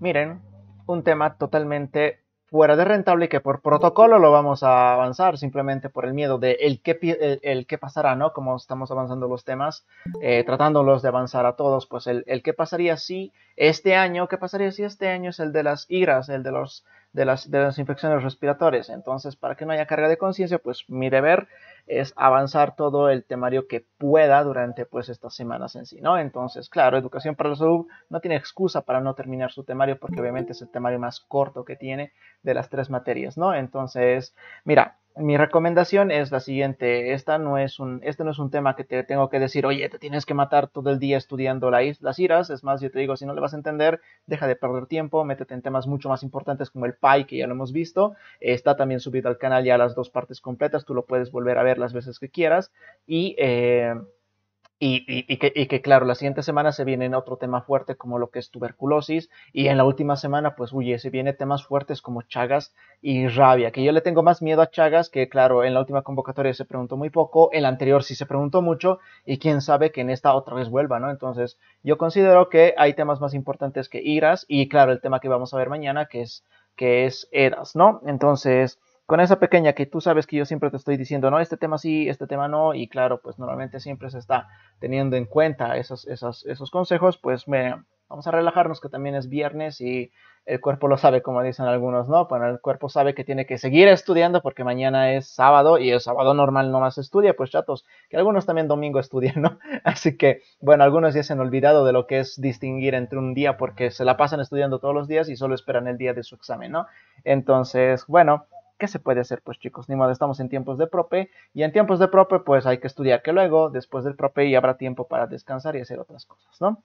miren, un tema totalmente fuera de rentable y que por protocolo lo vamos a avanzar simplemente por el miedo de el qué, pasará, ¿no? Como estamos avanzando los temas, eh, tratándolos de avanzar a todos, pues el, el qué pasaría si este año, qué pasaría si este año es el de las iras, el de los de las, de las infecciones respiratorias. Entonces, para que no haya carga de conciencia, pues mi deber es avanzar todo el temario que pueda durante pues estas semanas en sí, ¿no? Entonces, claro, educación para la salud no tiene excusa para no terminar su temario porque obviamente es el temario más corto que tiene de las tres materias, ¿no? Entonces, mira, mi recomendación es la siguiente. Esta no es un, este no es un tema que te tengo que decir, oye, te tienes que matar todo el día estudiando las iras. Es más, yo te digo, si no le vas a entender, deja de perder tiempo, métete en temas mucho más importantes como el PI, que ya lo hemos visto. Está también subido al canal ya las dos partes completas, tú lo puedes volver a ver las veces que quieras. Y... Eh, y, que, que, claro, la siguiente semana se viene otro tema fuerte como lo que es tuberculosis y en la última semana pues uy, se viene temas fuertes como Chagas y rabia, que yo le tengo más miedo a Chagas que claro, en la última convocatoria se preguntó muy poco, en la anterior sí se preguntó mucho y quién sabe que en esta otra vez vuelva, ¿no? Entonces yo considero que hay temas más importantes que IRAS y claro, el tema que vamos a ver mañana que es, que es ERAS, ¿no? Entonces con esa pequeña que tú sabes que yo siempre te estoy diciendo, no, este tema sí, este tema no, y claro, pues normalmente siempre se está teniendo en cuenta esos, consejos, pues me, vamos a relajarnos que también es viernes y el cuerpo lo sabe, como dicen algunos, ¿no? Bueno, el cuerpo sabe que tiene que seguir estudiando porque mañana es sábado y el sábado normal no más estudia, pues chatos, que algunos también domingo estudian, ¿no? Así que, bueno, algunos ya se han olvidado de lo que es distinguir entre un día porque se la pasan estudiando todos los días y solo esperan el día de su examen, ¿no? Entonces, bueno, ¿Qué se puede hacer? Pues chicos, ni modo, estamos en tiempos de prope y en tiempos de prope pues hay que estudiar que luego, después del prope, ya habrá tiempo para descansar y hacer otras cosas, ¿no?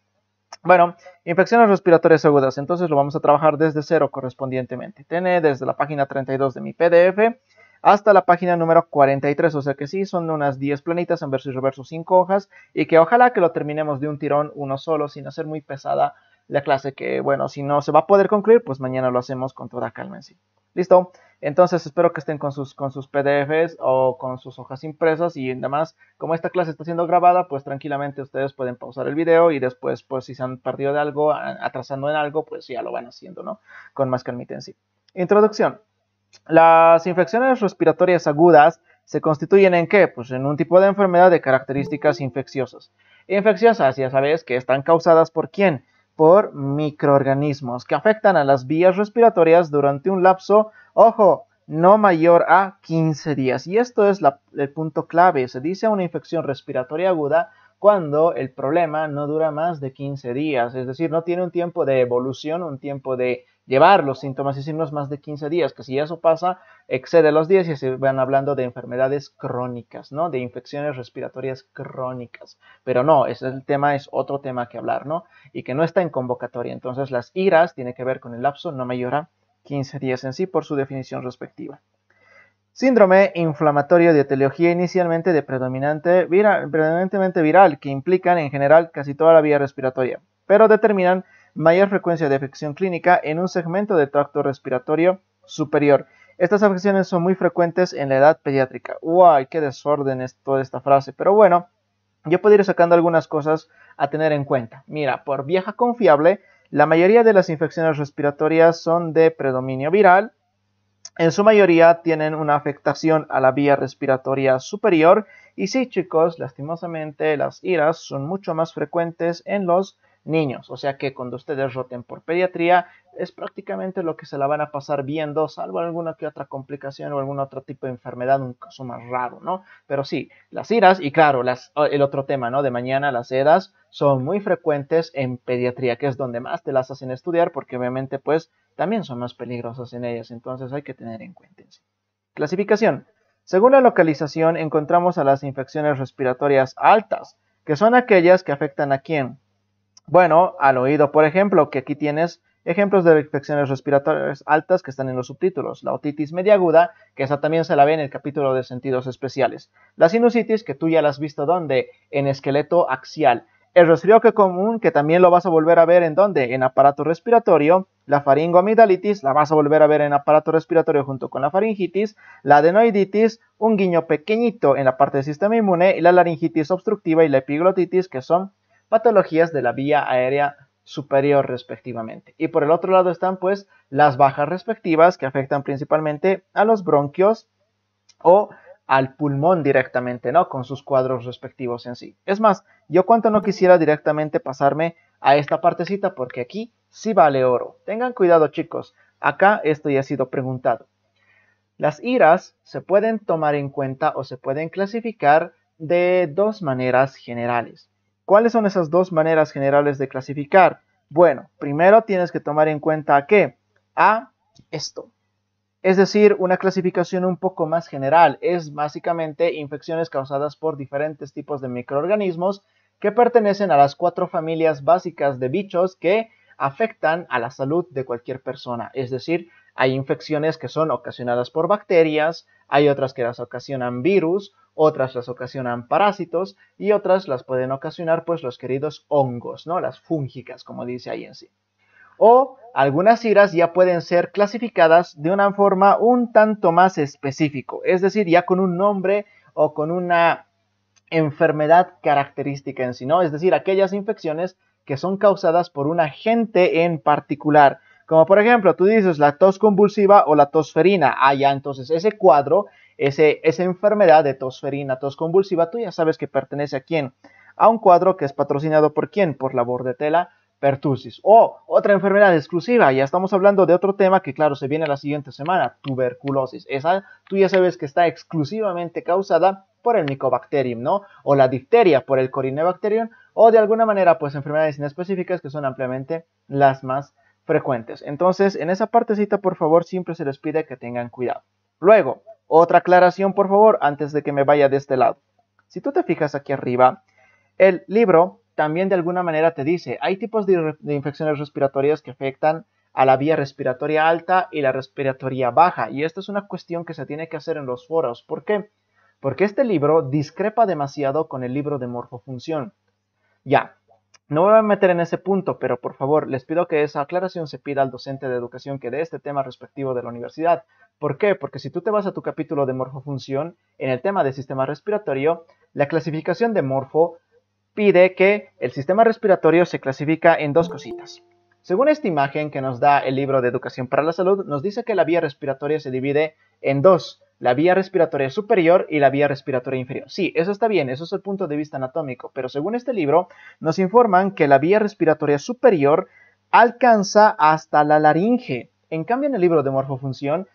Bueno, infecciones respiratorias agudas, entonces lo vamos a trabajar desde cero correspondientemente. Tiene desde la página 32 de mi PDF hasta la página número 43, o sea que sí, son unas 10 planitas en verso y reverso 5 hojas y que ojalá que lo terminemos de un tirón uno solo sin hacer muy pesada la clase que, bueno, si no se va a poder concluir, pues mañana lo hacemos con toda calma en sí. ¿Listo? Entonces espero que estén con sus, con sus PDFs o con sus hojas impresas y además, como esta clase está siendo grabada, pues tranquilamente ustedes pueden pausar el video y después, pues si se han perdido de algo, atrasando en algo, pues ya lo van haciendo, ¿no? Con más que sí. Introducción. Las infecciones respiratorias agudas se constituyen en qué? Pues en un tipo de enfermedad de características infecciosas. Infecciosas, ya sabes, que están causadas por quién? por microorganismos que afectan a las vías respiratorias durante un lapso, ojo, no mayor a 15 días. Y esto es el punto clave. Se dice una infección respiratoria aguda cuando el problema no dura más de 15 días, es decir, no tiene un tiempo de evolución, un tiempo de llevar los síntomas y signos más de 15 días, que si eso pasa, excede los 10 y se van hablando de enfermedades crónicas, ¿no? De infecciones respiratorias crónicas. Pero no, ese es el tema es otro tema que hablar, ¿no? Y que no está en convocatoria. Entonces, las iras tiene que ver con el lapso no mayor 15 días en sí por su definición respectiva. Síndrome inflamatorio de etiología inicialmente de predominante viral, predominantemente viral, que implican en general casi toda la vía respiratoria, pero determinan mayor frecuencia de afección clínica en un segmento del tracto respiratorio superior. Estas afecciones son muy frecuentes en la edad pediátrica. ¡Uy! ¡Qué desorden es toda esta frase! Pero bueno, yo puedo ir sacando algunas cosas a tener en cuenta. Mira, por vieja confiable, la mayoría de las infecciones respiratorias son de predominio viral. En su mayoría tienen una afectación a la vía respiratoria superior. Y sí, chicos, lastimosamente las iras son mucho más frecuentes en los niños. O sea que cuando ustedes roten por pediatría es prácticamente lo que se la van a pasar viendo, salvo alguna que otra complicación o algún otro tipo de enfermedad, un caso más raro, ¿no? Pero sí, las iras y claro, las, ah, el otro tema, ¿no? De mañana las edas son muy frecuentes en pediatría, que es donde más te las hacen estudiar porque obviamente pues también son más peligrosas en ellas, entonces hay que tener en cuenta. Clasificación. Según la localización encontramos a las infecciones respiratorias altas, que son aquellas que afectan a quién? Bueno, al oído, por ejemplo, que aquí tienes ejemplos de infecciones respiratorias altas que están en los subtítulos. La otitis media aguda, que esa también se la ve en el capítulo de sentidos especiales. La sinusitis, que tú ya la has visto ¿dónde? en esqueleto axial. El resfriado común, que también lo vas a volver a ver en dónde, en aparato respiratorio. La faringoamidalitis, la vas a volver a ver en aparato respiratorio junto con la faringitis. La adenoiditis, un guiño pequeñito en la parte del sistema inmune. Y la laringitis obstructiva y la epiglotitis, que son patologías de la vía aérea superior respectivamente. Y por el otro lado están pues las bajas respectivas que afectan principalmente a los bronquios o al pulmón directamente, ¿no? Con sus cuadros respectivos en sí. Es más, yo cuanto no quisiera directamente pasarme a esta partecita porque aquí sí vale oro. Tengan cuidado chicos, acá esto ya ha sido preguntado. Las iras se pueden tomar en cuenta o se pueden clasificar de dos maneras generales. ¿Cuáles son esas dos maneras generales de clasificar? Bueno, primero tienes que tomar en cuenta que A, esto. Es decir, una clasificación un poco más general es básicamente infecciones causadas por diferentes tipos de microorganismos que pertenecen a las cuatro familias básicas de bichos que afectan a la salud de cualquier persona. Es decir, hay infecciones que son ocasionadas por bacterias, hay otras que las ocasionan virus, otras las ocasionan parásitos y otras las pueden ocasionar pues los queridos hongos, ¿no? Las fúngicas, como dice ahí en sí. O algunas iras ya pueden ser clasificadas de una forma un tanto más específico, es decir, ya con un nombre o con una enfermedad característica en sí, ¿no? Es decir, aquellas infecciones que son causadas por un agente en particular, como por ejemplo, tú dices la tos convulsiva o la tosferina. Ah, ya, entonces ese cuadro, ese, esa enfermedad de tosferina, tos convulsiva, tú ya sabes que pertenece a quién. A un cuadro que es patrocinado por quién? Por la bordetela pertussis. O otra enfermedad exclusiva, ya estamos hablando de otro tema que claro se viene la siguiente semana, tuberculosis. Esa tú ya sabes que está exclusivamente causada por el Mycobacterium, ¿no? O la difteria por el Corinebacterium, o de alguna manera pues enfermedades inespecíficas que son ampliamente las más frecuentes. Entonces, en esa partecita, por favor, siempre se les pide que tengan cuidado. Luego, otra aclaración, por favor, antes de que me vaya de este lado. Si tú te fijas aquí arriba, el libro también de alguna manera te dice, hay tipos de, de infecciones respiratorias que afectan a la vía respiratoria alta y la respiratoria baja. Y esta es una cuestión que se tiene que hacer en los foros. ¿Por qué? Porque este libro discrepa demasiado con el libro de morfofunción. Ya, no voy a meter en ese punto, pero por favor les pido que esa aclaración se pida al docente de educación que dé este tema respectivo de la universidad. ¿Por qué? Porque si tú te vas a tu capítulo de morfofunción, en el tema de sistema respiratorio, la clasificación de morfo pide que el sistema respiratorio se clasifica en dos cositas. Según esta imagen que nos da el libro de Educación para la Salud, nos dice que la vía respiratoria se divide en dos, la vía respiratoria superior y la vía respiratoria inferior. Sí, eso está bien, eso es el punto de vista anatómico, pero según este libro nos informan que la vía respiratoria superior alcanza hasta la laringe. En cambio, en el libro de morfofunción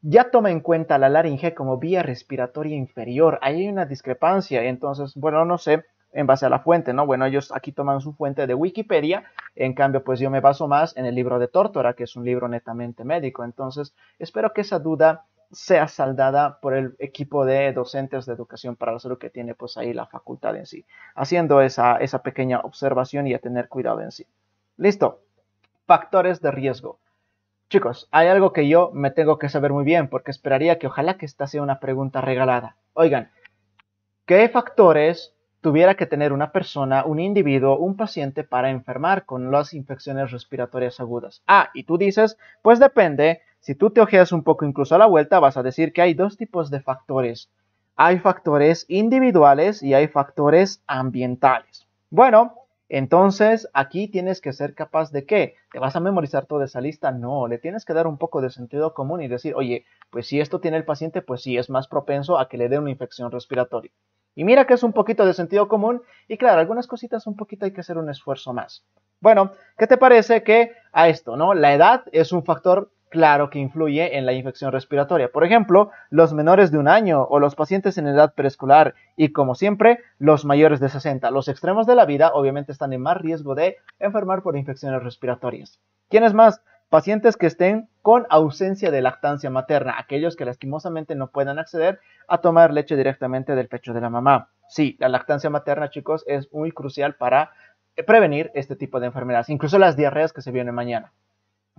ya toma en cuenta la laringe como vía respiratoria inferior. Ahí hay una discrepancia, entonces, bueno, no sé, en base a la fuente, ¿no? Bueno, ellos aquí toman su fuente de Wikipedia, en cambio, pues yo me baso más en el libro de Tórtora, que es un libro netamente médico. Entonces, espero que esa duda sea saldada por el equipo de docentes de educación para la salud que tiene pues ahí la facultad en sí, haciendo esa, esa pequeña observación y a tener cuidado en sí. Listo, factores de riesgo. Chicos, hay algo que yo me tengo que saber muy bien porque esperaría que ojalá que esta sea una pregunta regalada. Oigan, ¿qué factores tuviera que tener una persona, un individuo, un paciente para enfermar con las infecciones respiratorias agudas. Ah, y tú dices, pues depende, si tú te ojeas un poco incluso a la vuelta, vas a decir que hay dos tipos de factores. Hay factores individuales y hay factores ambientales. Bueno, entonces, aquí tienes que ser capaz de qué? ¿Te vas a memorizar toda esa lista? No, le tienes que dar un poco de sentido común y decir, oye, pues si esto tiene el paciente, pues sí, es más propenso a que le dé una infección respiratoria. Y mira que es un poquito de sentido común y claro, algunas cositas un poquito hay que hacer un esfuerzo más. Bueno, ¿qué te parece que a esto, no? La edad es un factor claro que influye en la infección respiratoria. Por ejemplo, los menores de un año o los pacientes en edad preescolar y como siempre, los mayores de 60. Los extremos de la vida obviamente están en más riesgo de enfermar por infecciones respiratorias. ¿Quiénes más? Pacientes que estén con ausencia de lactancia materna, aquellos que lastimosamente no puedan acceder a tomar leche directamente del pecho de la mamá. Sí, la lactancia materna, chicos, es muy crucial para eh, prevenir este tipo de enfermedades, incluso las diarreas que se vienen mañana.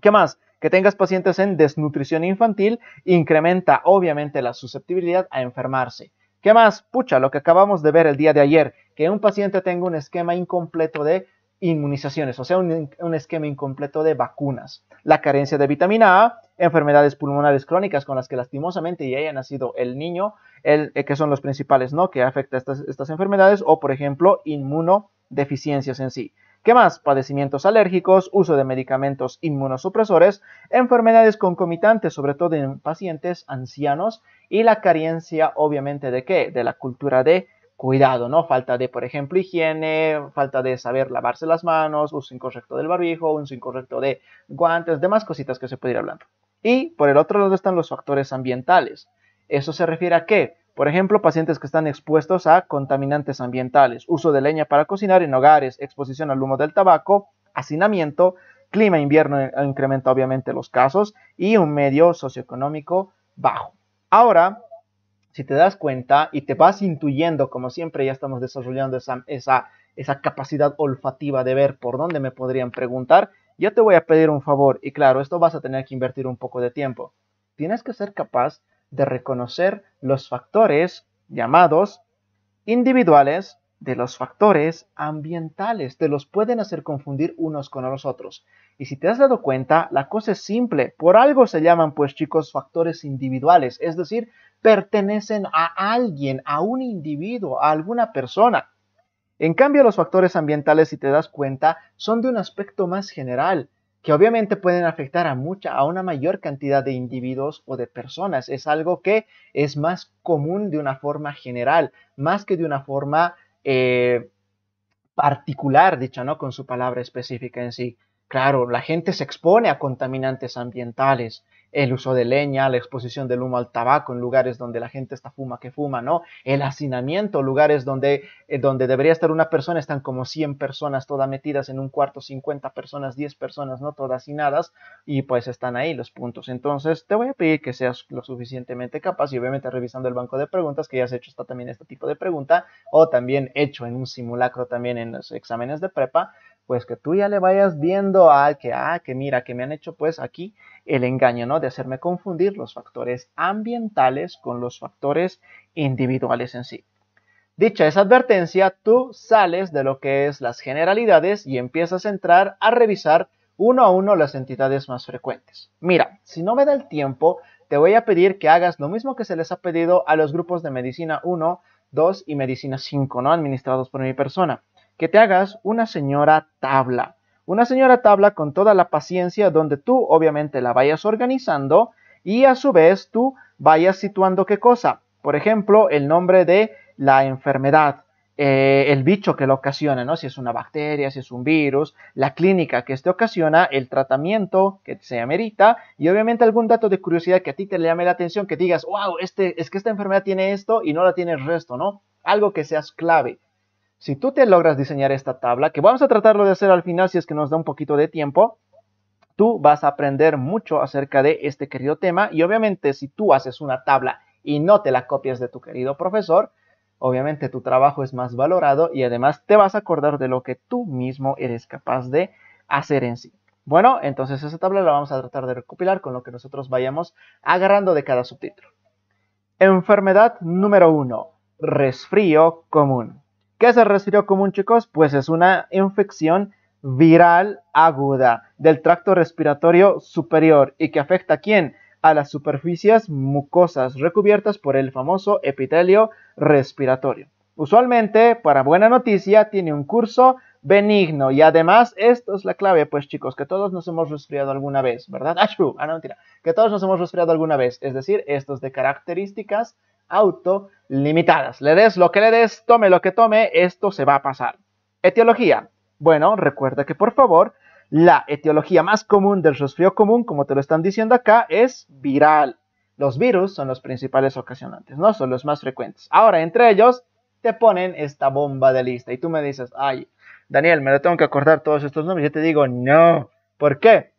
¿Qué más? Que tengas pacientes en desnutrición infantil incrementa obviamente la susceptibilidad a enfermarse. ¿Qué más? Pucha, lo que acabamos de ver el día de ayer, que un paciente tenga un esquema incompleto de inmunizaciones, o sea, un, esquema incompleto de vacunas, la carencia de vitamina A, enfermedades pulmonares crónicas con las que lastimosamente ya haya nacido el niño, el, eh, que son los principales, ¿no? Que afecta estas, estas enfermedades, o por ejemplo, inmunodeficiencias en sí. ¿Qué más? Padecimientos alérgicos, uso de medicamentos inmunosupresores, enfermedades concomitantes, sobre todo en pacientes ancianos, y la carencia, obviamente, de qué? De la cultura de cuidado, ¿no? Falta de, por ejemplo, higiene, falta de saber lavarse las manos, uso incorrecto del barbijo, uso incorrecto de guantes, demás cositas que se puede ir hablando. Y por el otro lado están los factores ambientales. Eso se refiere a qué? Por ejemplo, pacientes que están expuestos a contaminantes ambientales, uso de leña para cocinar en hogares, exposición al humo del tabaco, hacinamiento, clima invierno eh, incrementa obviamente los casos y un medio socioeconómico bajo. Ahora, si te das cuenta y te vas intuyendo, como siempre ya estamos desarrollando esa, esa, capacidad olfativa de ver por dónde me podrían preguntar, yo te voy a pedir un favor y claro, esto vas a tener que invertir un poco de tiempo. Tienes que ser capaz de reconocer los factores llamados individuales de los factores ambientales, te los pueden hacer confundir unos con los otros. Y si te has dado cuenta, la cosa es simple, por algo se llaman pues chicos factores individuales, es decir, pertenecen a alguien, a un individuo, a alguna persona. En cambio, los factores ambientales, si te das cuenta, son de un aspecto más general, que obviamente pueden afectar a mucha, a una mayor cantidad de individuos o de personas. Es algo que es más común de una forma general, más que de una forma eh, particular, dicha, ¿no? Con su palabra específica en sí. Claro, la gente se expone a contaminantes ambientales, el uso de leña, la exposición del humo al tabaco en lugares donde la gente está fuma que fuma, ¿no? El hacinamiento, lugares donde, eh, donde debería estar una persona, están como 100 personas todas metidas en un cuarto, 50 personas, 10 personas, ¿no? Todas hacinadas y pues están ahí los puntos. Entonces te voy a pedir que seas lo suficientemente capaz y obviamente revisando el banco de preguntas que ya has hecho está también este tipo de pregunta o también hecho en un simulacro también en los exámenes de prepa, pues que tú ya le vayas viendo a ah, que, ah, que mira, que me han hecho pues aquí el engaño ¿no? de hacerme confundir los factores ambientales con los factores individuales en sí. Dicha esa advertencia, tú sales de lo que es las generalidades y empiezas a entrar a revisar uno a uno las entidades más frecuentes. Mira, si no me da el tiempo, te voy a pedir que hagas lo mismo que se les ha pedido a los grupos de medicina 1, 2 y medicina 5, ¿no? Administrados por mi persona. Que te hagas una señora tabla una señora tabla con toda la paciencia donde tú obviamente la vayas organizando y a su vez tú vayas situando qué cosa. Por ejemplo, el nombre de la enfermedad, eh, el bicho que la ocasiona, ¿no? Si es una bacteria, si es un virus, la clínica que este ocasiona, el tratamiento que se amerita y obviamente algún dato de curiosidad que a ti te le llame la atención, que digas, wow, este, es que esta enfermedad tiene esto y no la tiene el resto, ¿no? Algo que seas clave, si tú te logras diseñar esta tabla, que vamos a tratarlo de hacer al final si es que nos da un poquito de tiempo, tú vas a aprender mucho acerca de este querido tema y obviamente si tú haces una tabla y no te la copias de tu querido profesor, obviamente tu trabajo es más valorado y además te vas a acordar de lo que tú mismo eres capaz de hacer en sí. Bueno, entonces esa tabla la vamos a tratar de recopilar con lo que nosotros vayamos agarrando de cada subtítulo. Enfermedad número 1. Resfrío común. ¿Qué es el resfriado común, chicos? Pues es una infección viral aguda del tracto respiratorio superior y que afecta a quién? A las superficies mucosas recubiertas por el famoso epitelio respiratorio. Usualmente, para buena noticia, tiene un curso benigno y además, esto es la clave, pues chicos, que todos nos hemos resfriado alguna vez, ¿verdad? Ah, ah, no, mentira. Que todos nos hemos resfriado alguna vez, es decir, esto es de características autolimitadas. Le des lo que le des, tome lo que tome, esto se va a pasar. Etiología. Bueno, recuerda que por favor, la etiología más común del resfrío común, como te lo están diciendo acá, es viral. Los virus son los principales ocasionantes, no son los más frecuentes. Ahora, entre ellos, te ponen esta bomba de lista y tú me dices, ay, Daniel, me lo tengo que acordar todos estos nombres. Yo te digo, no. ¿Por qué?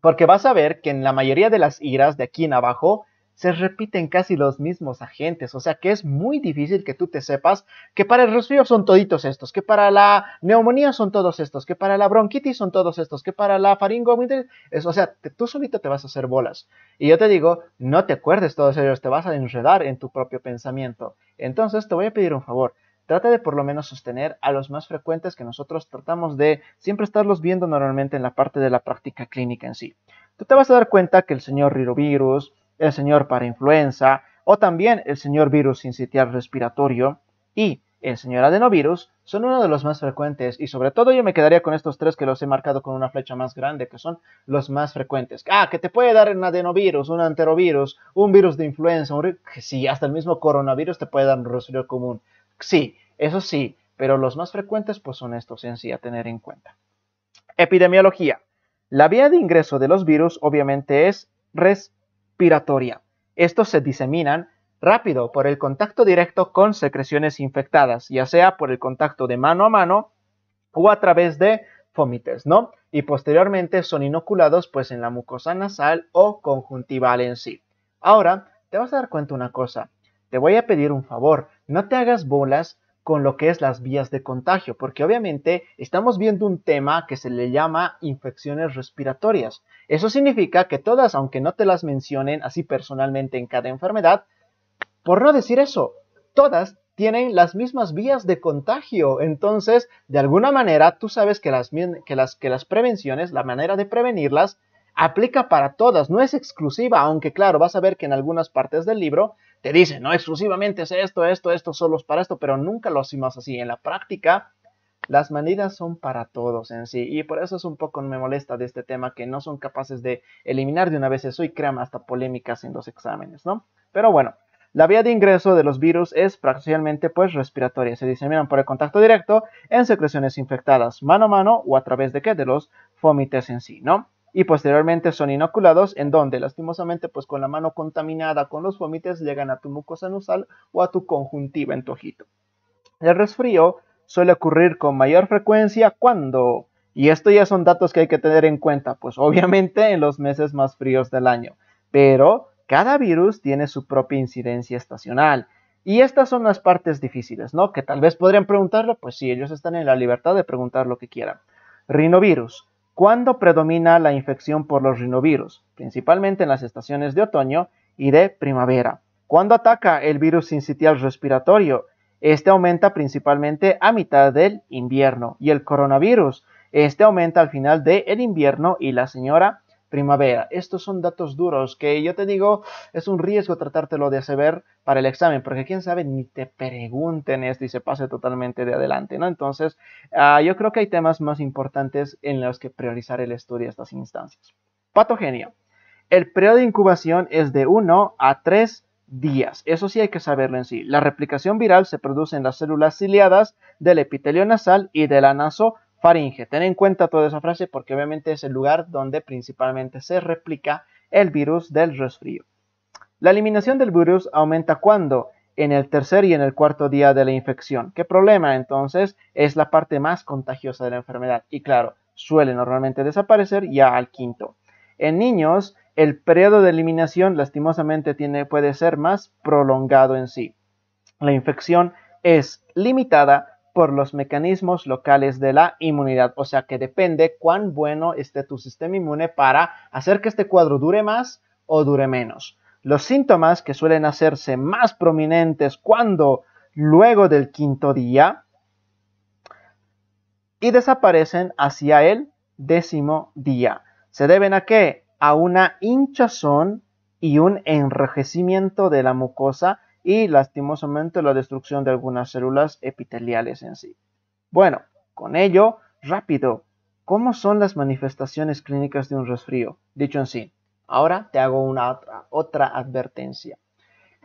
Porque vas a ver que en la mayoría de las iras de aquí en abajo, se repiten casi los mismos agentes, o sea que es muy difícil que tú te sepas que para el resfriado son toditos estos, que para la neumonía son todos estos, que para la bronquitis son todos estos, que para la faringomitis, o sea, tú solito te vas a hacer bolas. Y yo te digo, no te acuerdes todos ellos, te vas a enredar en tu propio pensamiento. Entonces te voy a pedir un favor, trata de por lo menos sostener a los más frecuentes que nosotros tratamos de siempre estarlos viendo normalmente en la parte de la práctica clínica en sí. Tú te vas a dar cuenta que el señor rirovirus, el señor para influenza, o también el señor virus sincitial respiratorio y el señor adenovirus son uno de los más frecuentes y sobre todo yo me quedaría con estos tres que los he marcado con una flecha más grande que son los más frecuentes. Ah, que te puede dar un adenovirus, un anterovirus, un virus de influenza, un... sí, hasta el mismo coronavirus te puede dar un resfriado común. Sí, eso sí, pero los más frecuentes pues son estos en sí a tener en cuenta. Epidemiología. La vía de ingreso de los virus obviamente es res respiratoria. Estos se diseminan rápido por el contacto directo con secreciones infectadas, ya sea por el contacto de mano a mano o a través de fómites, ¿no? Y posteriormente son inoculados pues en la mucosa nasal o conjuntival en sí. Ahora, te vas a dar cuenta una cosa. Te voy a pedir un favor, no te hagas bolas con lo que es las vías de contagio, porque obviamente estamos viendo un tema que se le llama infecciones respiratorias. Eso significa que todas, aunque no te las mencionen así personalmente en cada enfermedad, por no decir eso, todas tienen las mismas vías de contagio. Entonces, de alguna manera, tú sabes que las, que las, prevenciones, la manera de prevenirlas aplica para todas, no es exclusiva, aunque claro, vas a ver que en algunas partes del libro te dicen, no exclusivamente es esto, esto, esto, solo es para esto, pero nunca lo hacemos así. En la práctica, las medidas son para todos en sí, y por eso es un poco me molesta de este tema que no son capaces de eliminar de una vez eso y crean hasta polémicas en los exámenes, ¿no? Pero bueno, la vía de ingreso de los virus es prácticamente pues respiratoria, se diseminan por el contacto directo en secreciones infectadas, mano a mano o a través de qué, de los fómites en sí, ¿no? y posteriormente son inoculados en donde lastimosamente pues con la mano contaminada con los vómites llegan a tu mucosa nasal o a tu conjuntiva en tu ojito. El resfrío suele ocurrir con mayor frecuencia cuando y esto ya son datos que hay que tener en cuenta, pues obviamente en los meses más fríos del año, pero cada virus tiene su propia incidencia estacional. Y estas son las partes difíciles, ¿no? Que tal vez podrían preguntarlo, pues sí, ellos están en la libertad de preguntar lo que quieran. Rinovirus. ¿Cuándo predomina la infección por los rinovirus? Principalmente en las estaciones de otoño y de primavera. ¿Cuándo ataca el virus sincitial respiratorio? Este aumenta principalmente a mitad del invierno. Y el coronavirus, este aumenta al final del invierno y la señora primavera. Estos son datos duros que yo te digo, es un riesgo tratártelo de saber para el examen, porque quién sabe, ni te pregunten esto y se pase totalmente de adelante, ¿no? Entonces, ah, yo creo que hay temas más importantes en los que priorizar el estudio a estas instancias. Patogenia. El periodo de incubación es de 1 a 3 días. Eso sí hay que saberlo en sí. La replicación viral se produce en las células ciliadas del epitelio nasal y de la naso faringe. Ten en cuenta toda esa frase porque obviamente es el lugar donde principalmente se replica el virus del resfrío. La eliminación del virus aumenta cuando en el tercer y en el cuarto día de la infección. ¿Qué problema entonces? Es la parte más contagiosa de la enfermedad y claro, suele normalmente desaparecer ya al quinto. En niños, el periodo de eliminación lastimosamente tiene, puede ser más prolongado en sí. La infección es limitada por los mecanismos locales de la inmunidad. O sea que depende cuán bueno esté tu sistema inmune para hacer que este cuadro dure más o dure menos. Los síntomas que suelen hacerse más prominentes cuando luego del quinto día y desaparecen hacia el décimo día. ¿Se deben a qué? A una hinchazón y un enrojecimiento de la mucosa y lastimosamente la destrucción de algunas células epiteliales en sí. Bueno, con ello, rápido, ¿cómo son las manifestaciones clínicas de un resfrío? Dicho en sí, ahora te hago una otra, otra advertencia.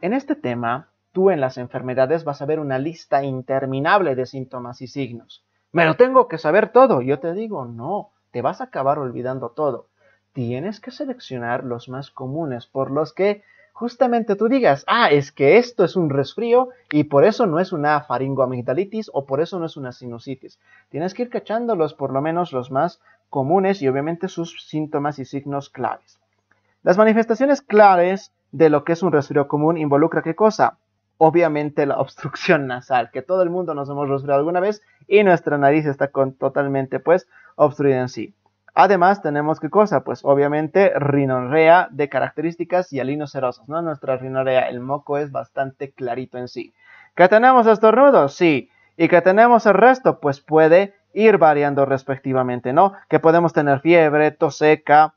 En este tema, tú en las enfermedades vas a ver una lista interminable de síntomas y signos. Me lo tengo que saber todo. Yo te digo, no, te vas a acabar olvidando todo. Tienes que seleccionar los más comunes por los que justamente tú digas, ah, es que esto es un resfrío y por eso no es una faringoamigdalitis o por eso no es una sinusitis. Tienes que ir cachándolos, por lo menos los más comunes y obviamente sus síntomas y signos claves. Las manifestaciones claves de lo que es un resfrío común involucra qué cosa? Obviamente la obstrucción nasal, que todo el mundo nos hemos resfriado alguna vez y nuestra nariz está con, totalmente pues obstruida en sí. Además, tenemos qué cosa? Pues obviamente rinorrea de características y alinos ¿no? Nuestra rinorrea, el moco es bastante clarito en sí. ¿Que tenemos estornudos? Sí. ¿Y que tenemos el resto? Pues puede ir variando respectivamente, ¿no? Que podemos tener fiebre, tos seca.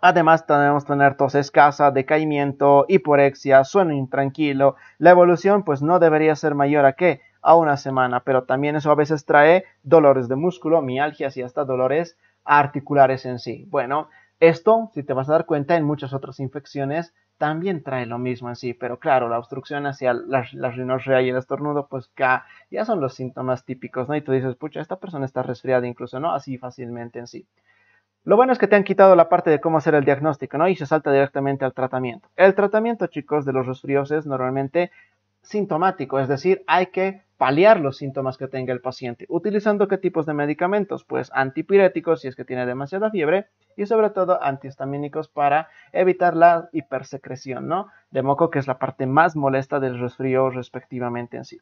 Además, tenemos tener tos escasa, decaimiento, hiporexia, sueño intranquilo. La evolución, pues no debería ser mayor a que a una semana, pero también eso a veces trae dolores de músculo, mialgias y hasta dolores articulares en sí. Bueno, esto, si te vas a dar cuenta, en muchas otras infecciones también trae lo mismo en sí, pero claro, la obstrucción hacia la, la y el estornudo, pues ya, ya son los síntomas típicos, ¿no? Y tú dices, pucha, esta persona está resfriada incluso, ¿no? Así fácilmente en sí. Lo bueno es que te han quitado la parte de cómo hacer el diagnóstico, ¿no? Y se salta directamente al tratamiento. El tratamiento, chicos, de los resfrioses es normalmente sintomático, es decir, hay que paliar los síntomas que tenga el paciente. ¿Utilizando qué tipos de medicamentos? Pues antipiréticos si es que tiene demasiada fiebre y sobre todo antihistamínicos para evitar la hipersecreción ¿no? de moco, que es la parte más molesta del resfrío respectivamente en sí.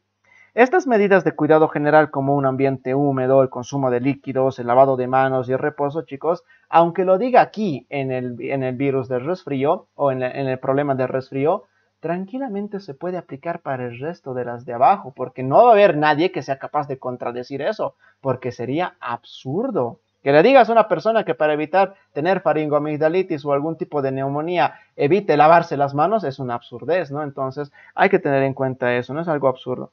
Estas medidas de cuidado general como un ambiente húmedo, el consumo de líquidos, el lavado de manos y el reposo, chicos, aunque lo diga aquí en el, virus del resfrío o en, en el problema del resfrío, tranquilamente se puede aplicar para el resto de las de abajo, porque no va a haber nadie que sea capaz de contradecir eso, porque sería absurdo. Que le digas a una persona que para evitar tener faringoamigdalitis o algún tipo de neumonía evite lavarse las manos es una absurdez, ¿no? Entonces hay que tener en cuenta eso, no es algo absurdo.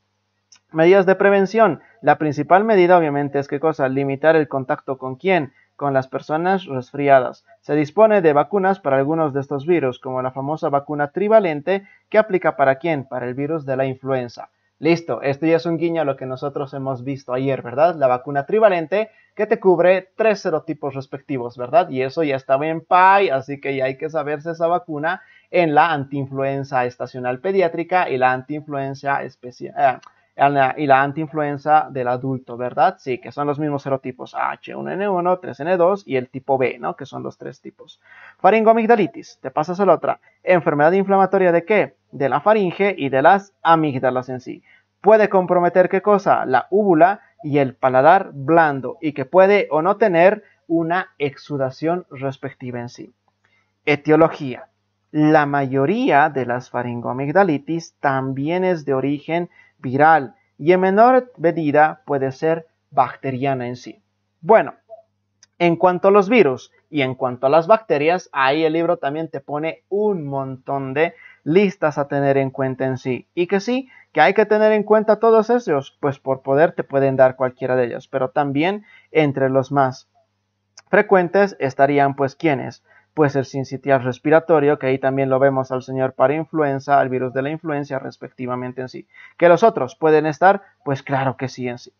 Medidas de prevención. La principal medida obviamente es qué cosa? Limitar el contacto con quién, con las personas resfriadas. Se dispone de vacunas para algunos de estos virus, como la famosa vacuna trivalente que aplica para quién? Para el virus de la influenza. Listo, esto ya es un guiño a lo que nosotros hemos visto ayer, ¿verdad? La vacuna trivalente que te cubre tres serotipos respectivos, ¿verdad? Y eso ya estaba en PAI, así que ya hay que saberse esa vacuna en la antiinfluenza estacional pediátrica y la antiinfluenza especial. Ah, y la antiinfluenza del adulto, ¿verdad? Sí, que son los mismos serotipos H1N1, 3N2 y el tipo B, ¿no? Que son los tres tipos. Faringoamigdalitis, te pasas a la otra. Enfermedad inflamatoria de qué? De la faringe y de las amígdalas en sí. Puede comprometer qué cosa? La úvula y el paladar blando y que puede o no tener una exudación respectiva en sí. Etiología. La mayoría de las faringoamigdalitis también es de origen viral y en menor medida puede ser bacteriana en sí. Bueno, en cuanto a los virus y en cuanto a las bacterias, ahí el libro también te pone un montón de listas a tener en cuenta en sí. Y que sí, que hay que tener en cuenta todos esos, pues por poder te pueden dar cualquiera de ellos, pero también entre los más frecuentes estarían pues ¿quiénes? puede ser sincitial respiratorio, que ahí también lo vemos al señor para influenza, al virus de la influenza respectivamente en sí. ¿Que los otros pueden estar? Pues claro que sí en sí.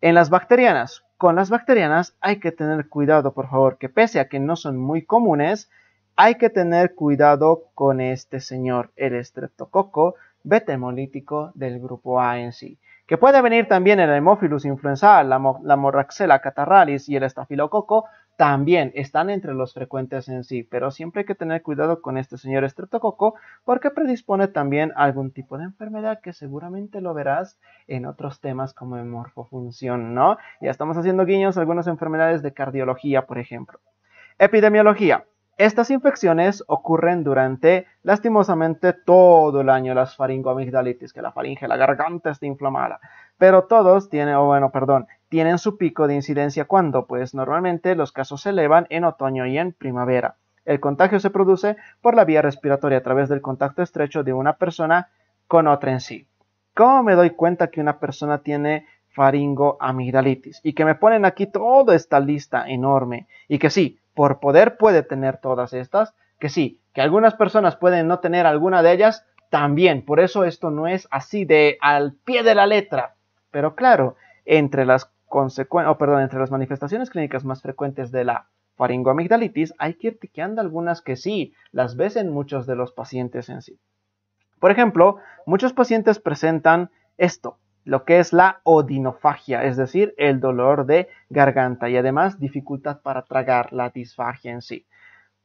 En las bacterianas, con las bacterianas hay que tener cuidado, por favor, que pese a que no son muy comunes, hay que tener cuidado con este señor, el estreptococo betemolítico del grupo A en sí que puede venir también el hemófilus influenza la, la catarralis y el estafilococo, también están entre los frecuentes en sí, pero siempre hay que tener cuidado con este señor estreptococo porque predispone también a algún tipo de enfermedad que seguramente lo verás en otros temas como en morfofunción, ¿no? Ya estamos haciendo guiños a algunas enfermedades de cardiología, por ejemplo. Epidemiología. Estas infecciones ocurren durante lastimosamente todo el año, las faringoamigdalitis, que la faringe, la garganta está inflamada. Pero todos tienen, o bueno, perdón, tienen su pico de incidencia cuando, pues normalmente los casos se elevan en otoño y en primavera. El contagio se produce por la vía respiratoria a través del contacto estrecho de una persona con otra en sí. ¿Cómo me doy cuenta que una persona tiene faringoamigdalitis? Y que me ponen aquí toda esta lista enorme y que sí, por poder puede tener todas estas, que sí, que algunas personas pueden no tener alguna de ellas también, por eso esto no es así de al pie de la letra. Pero claro, entre las consecuencia, o perdón, entre las manifestaciones clínicas más frecuentes de la faringoamigdalitis, hay que ir algunas que sí, las ves en muchos de los pacientes en sí. Por ejemplo, muchos pacientes presentan esto, lo que es la odinofagia, es decir, el dolor de garganta y además dificultad para tragar la disfagia en sí.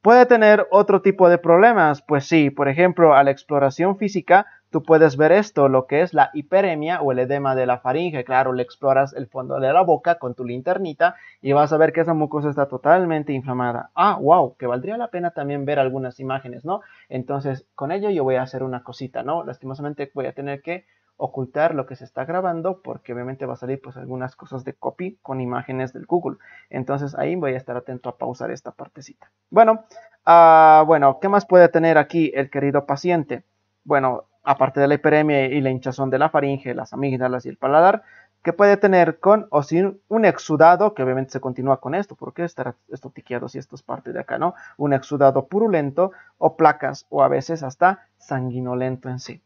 ¿Puede tener otro tipo de problemas? Pues sí, por ejemplo, a la exploración física Tú puedes ver esto, lo que es la hiperemia o el edema de la faringe. Claro, le exploras el fondo de la boca con tu linternita y vas a ver que esa mucosa está totalmente inflamada. Ah, wow, que valdría la pena también ver algunas imágenes, ¿no? Entonces, con ello yo voy a hacer una cosita, ¿no? Lastimosamente voy a tener que ocultar lo que se está grabando porque obviamente va a salir pues algunas cosas de copy con imágenes del Google. Entonces ahí voy a estar atento a pausar esta partecita. Bueno, ah, bueno, ¿qué más puede tener aquí el querido paciente? Bueno, aparte de la hiperemia y la hinchazón de la faringe, las amígdalas y el paladar, que puede tener con o sin un exudado, que obviamente se continúa con esto, porque estará esto tiqueado si esto es parte de acá, ¿no? Un exudado purulento o placas o a veces hasta sanguinolento en sí.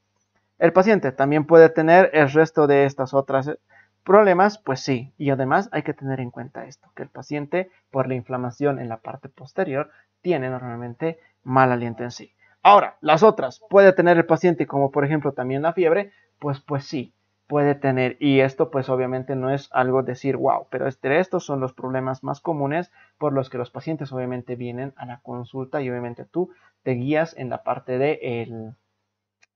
El paciente también puede tener el resto de estas otras problemas, pues sí, y además hay que tener en cuenta esto, que el paciente por la inflamación en la parte posterior tiene normalmente mal aliento en sí. Ahora, las otras, ¿puede tener el paciente como por ejemplo también la fiebre? Pues pues sí, puede tener. Y esto pues obviamente no es algo decir wow, pero estos son los problemas más comunes por los que los pacientes obviamente vienen a la consulta y obviamente tú te guías en la parte de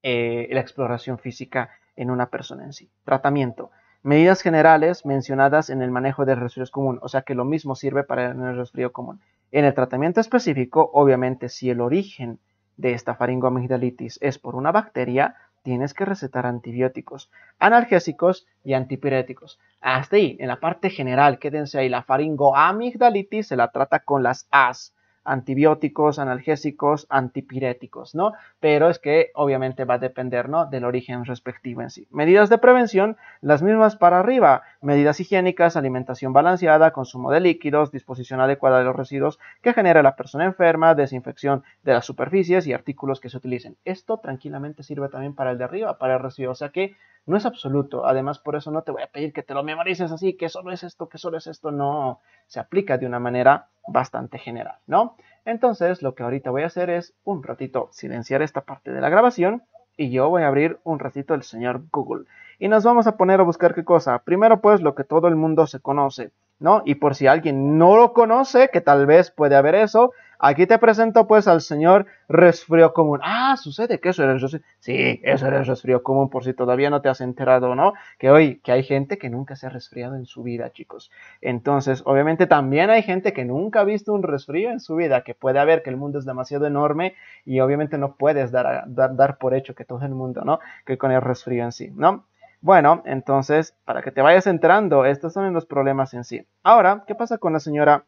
eh, la exploración física en una persona en sí. Tratamiento. Medidas generales mencionadas en el manejo de resfriado común, o sea que lo mismo sirve para el resfrío común. En el tratamiento específico, obviamente, si el origen de esta faringoamigdalitis es por una bacteria, tienes que recetar antibióticos, analgésicos y antipiréticos. Hasta ahí, en la parte general, quédense ahí. La faringoamigdalitis se la trata con las As antibióticos, analgésicos, antipiréticos, ¿no? Pero es que obviamente va a depender, ¿no? Del origen respectivo en sí. Medidas de prevención, las mismas para arriba, medidas higiénicas, alimentación balanceada, consumo de líquidos, disposición adecuada de los residuos que genera la persona enferma, desinfección de las superficies y artículos que se utilicen. Esto tranquilamente sirve también para el de arriba, para el residuo, o sea que no es absoluto, además por eso no te voy a pedir que te lo memorices así, que solo es esto, que solo es esto, no, se aplica de una manera bastante general, ¿no? Entonces lo que ahorita voy a hacer es un ratito silenciar esta parte de la grabación y yo voy a abrir un ratito el señor Google. Y nos vamos a poner a buscar qué cosa. Primero pues lo que todo el mundo se conoce, ¿no? Y por si alguien no lo conoce, que tal vez puede haber eso, Aquí te presento pues al señor resfrío común. Ah, sucede que eso era el resfrío. Sí, eso era el resfrío común por si todavía no te has enterado, ¿no? Que hoy, que hay gente que nunca se ha resfriado en su vida, chicos. Entonces, obviamente también hay gente que nunca ha visto un resfrío en su vida, que puede haber que el mundo es demasiado enorme y obviamente no puedes dar, dar, dar por hecho que todo el mundo, ¿no? Que con el resfrío en sí, ¿no? Bueno, entonces, para que te vayas enterando, estos son los problemas en sí. Ahora, ¿qué pasa con la señora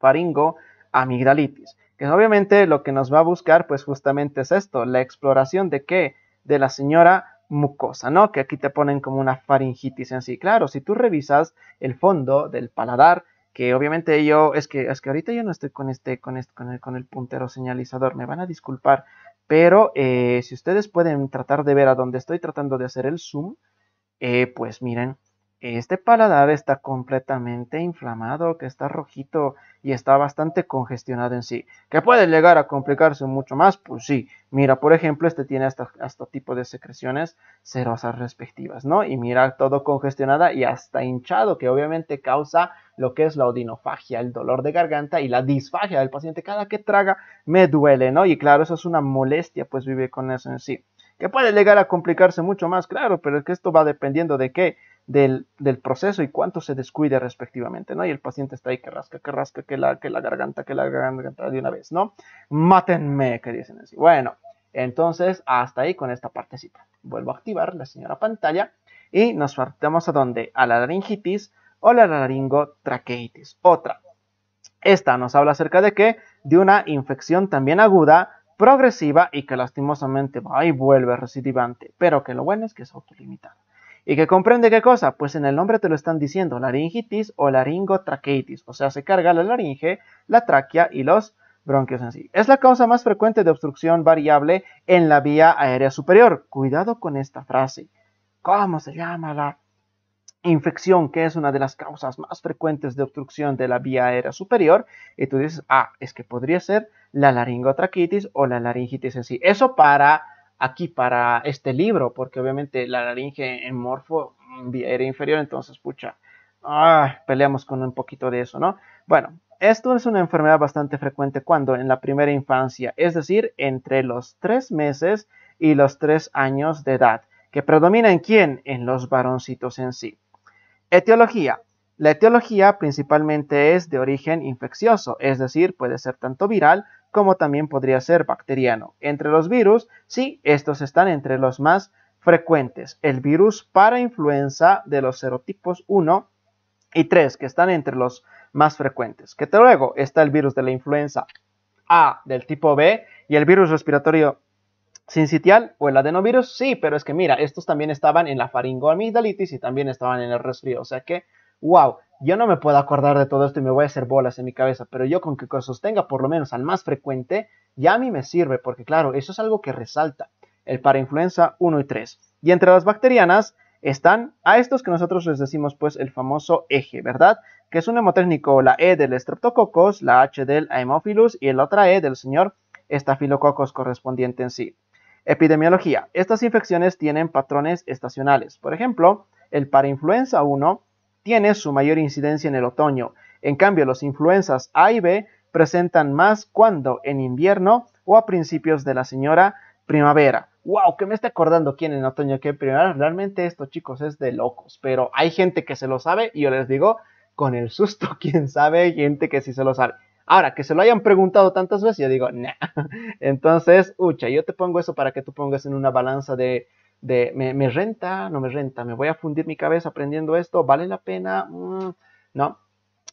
Faringo? amigdalitis, que obviamente lo que nos va a buscar pues justamente es esto, la exploración de qué, de la señora mucosa, ¿no? Que aquí te ponen como una faringitis en sí. Claro, si tú revisas el fondo del paladar, que obviamente yo, es que, es que ahorita yo no estoy con este, con este, con el, con el puntero señalizador, me van a disculpar, pero eh, si ustedes pueden tratar de ver a dónde estoy tratando de hacer el zoom, eh, pues miren, este paladar está completamente inflamado, que está rojito y está bastante congestionado en sí. ¿Que puede llegar a complicarse mucho más? Pues sí. Mira, por ejemplo, este tiene hasta, tipo de secreciones serosas respectivas, ¿no? Y mira, todo congestionada y hasta hinchado, que obviamente causa lo que es la odinofagia, el dolor de garganta y la disfagia del paciente. Cada que traga me duele, ¿no? Y claro, eso es una molestia, pues vive con eso en sí. ¿Que puede llegar a complicarse mucho más? Claro, pero es que esto va dependiendo de qué del, proceso y cuánto se descuide respectivamente, ¿no? Y el paciente está ahí que rasca, que rasca, que la, que la garganta, que la garganta de una vez, ¿no? Mátenme, que dicen así. Bueno, entonces hasta ahí con esta partecita. Vuelvo a activar la señora pantalla y nos partamos a donde A la laringitis o la laringotraqueitis. Otra. Esta nos habla acerca de qué? de una infección también aguda, progresiva y que lastimosamente va y vuelve recidivante, pero que lo bueno es que es autolimitada. ¿Y que comprende qué cosa? Pues en el nombre te lo están diciendo, laringitis o laringotracheitis. o sea, se carga la laringe, la tráquea y los bronquios en sí. Es la causa más frecuente de obstrucción variable en la vía aérea superior. Cuidado con esta frase. ¿Cómo se llama la infección que es una de las causas más frecuentes de obstrucción de la vía aérea superior? Y tú dices, ah, es que podría ser la laringotraquitis o la laringitis en sí. Eso para aquí para este libro, porque obviamente la laringe en morfo era inferior, entonces, pucha, ah, peleamos con un poquito de eso, ¿no? Bueno, esto es una enfermedad bastante frecuente cuando en la primera infancia, es decir, entre los tres meses y los tres años de edad, que predomina en quién? En los varoncitos en sí. Etiología. La etiología principalmente es de origen infeccioso, es decir, puede ser tanto viral como también podría ser bacteriano. Entre los virus, sí, estos están entre los más frecuentes. El virus para influenza de los serotipos 1 y 3, que están entre los más frecuentes. Que te luego está el virus de la influenza A del tipo B y el virus respiratorio sincitial o el adenovirus, sí, pero es que mira, estos también estaban en la faringoamigdalitis y también estaban en el resfrío, o sea que wow, yo no me puedo acordar de todo esto y me voy a hacer bolas en mi cabeza, pero yo con que sostenga por lo menos al más frecuente, ya a mí me sirve, porque claro, eso es algo que resalta el parainfluenza 1 y 3. Y entre las bacterianas están a estos que nosotros les decimos pues el famoso eje, ¿verdad? Que es un hemotécnico, la E del Streptococcus, la H del Haemophilus y la otra E del señor Staphylococcus correspondiente en sí. Epidemiología. Estas infecciones tienen patrones estacionales. Por ejemplo, el parainfluenza 1 tiene su mayor incidencia en el otoño. En cambio, los influenzas A y B presentan más cuando en invierno o a principios de la señora primavera. ¡Wow! Que me está acordando quién en otoño, ¿qué primavera. Realmente esto, chicos, es de locos. Pero hay gente que se lo sabe y yo les digo, con el susto, quién sabe, gente que sí se lo sabe. Ahora, que se lo hayan preguntado tantas veces, yo digo, nah. Entonces, ucha, yo te pongo eso para que tú pongas en una balanza de me, renta, no me renta, me voy a fundir mi cabeza aprendiendo esto, vale la pena, mm, no.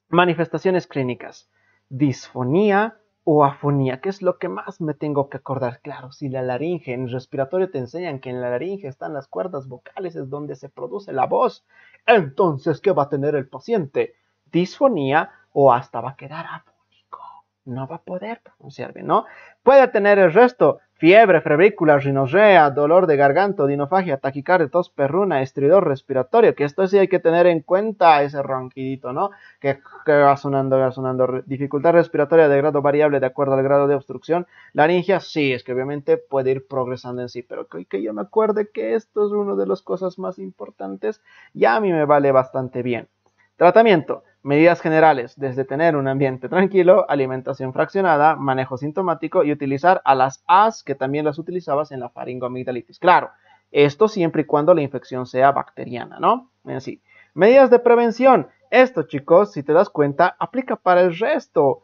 Manifestaciones clínicas, disfonía o afonía, ¿Qué es lo que más me tengo que acordar. Claro, si la laringe, en el respiratorio te enseñan que en la laringe están las cuerdas vocales, es donde se produce la voz, entonces, ¿qué va a tener el paciente? Disfonía o hasta va a quedar afónico, no va a poder pronunciar bien, ¿no? Puede tener el resto, fiebre, febrícula, rinorrea, dolor de garganta, dinofagia, taquicardia, tos perruna, estridor respiratorio, que esto sí hay que tener en cuenta ese ronquidito, ¿no? Que, va sonando, va sonando. Dificultad respiratoria de grado variable de acuerdo al grado de obstrucción. Laringia, sí, es que obviamente puede ir progresando en sí, pero que, que yo me acuerde que esto es una de las cosas más importantes, ya a mí me vale bastante bien. Tratamiento. Medidas generales, desde tener un ambiente tranquilo, alimentación fraccionada, manejo sintomático y utilizar a las As que también las utilizabas en la faringoamigdalitis. Claro, esto siempre y cuando la infección sea bacteriana, ¿no? Así. Medidas de prevención. Esto, chicos, si te das cuenta, aplica para el resto.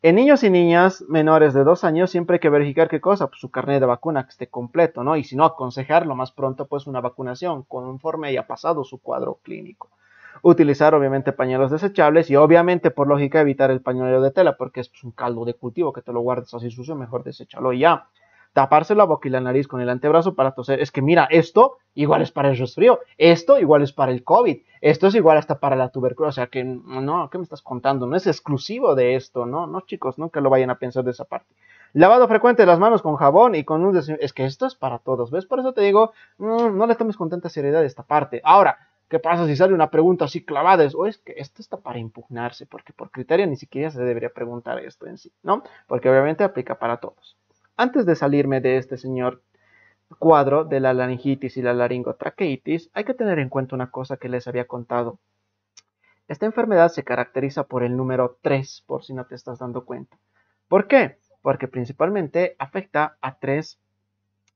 En niños y niñas menores de 2 años siempre hay que verificar qué cosa, pues, su carnet de vacuna que esté completo, ¿no? Y si no, aconsejarlo, más pronto pues una vacunación conforme haya pasado su cuadro clínico utilizar obviamente pañuelos desechables y obviamente por lógica evitar el pañuelo de tela porque es pues, un caldo de cultivo que te lo guardes así sucio, mejor y ya. Taparse la boca y la nariz con el antebrazo para toser. Es que mira, esto igual es para el resfrío, esto igual es para el COVID, esto es igual hasta para la tuberculosis. O sea que, no, ¿qué me estás contando? No es exclusivo de esto, ¿no? No, chicos, nunca lo vayan a pensar de esa parte. Lavado frecuente de las manos con jabón y con un... Es que esto es para todos, ¿ves? Por eso te digo, no, mm, no le tomes con tanta seriedad esta parte. Ahora, ¿Qué pasa si sale una pregunta así clavada? o oh, es que esto está para impugnarse, porque por criterio ni siquiera se debería preguntar esto en sí, ¿no? Porque obviamente aplica para todos. Antes de salirme de este señor cuadro de la laringitis y la laringotraqueitis, hay que tener en cuenta una cosa que les había contado. Esta enfermedad se caracteriza por el número 3, por si no te estás dando cuenta. ¿Por qué? Porque principalmente afecta a tres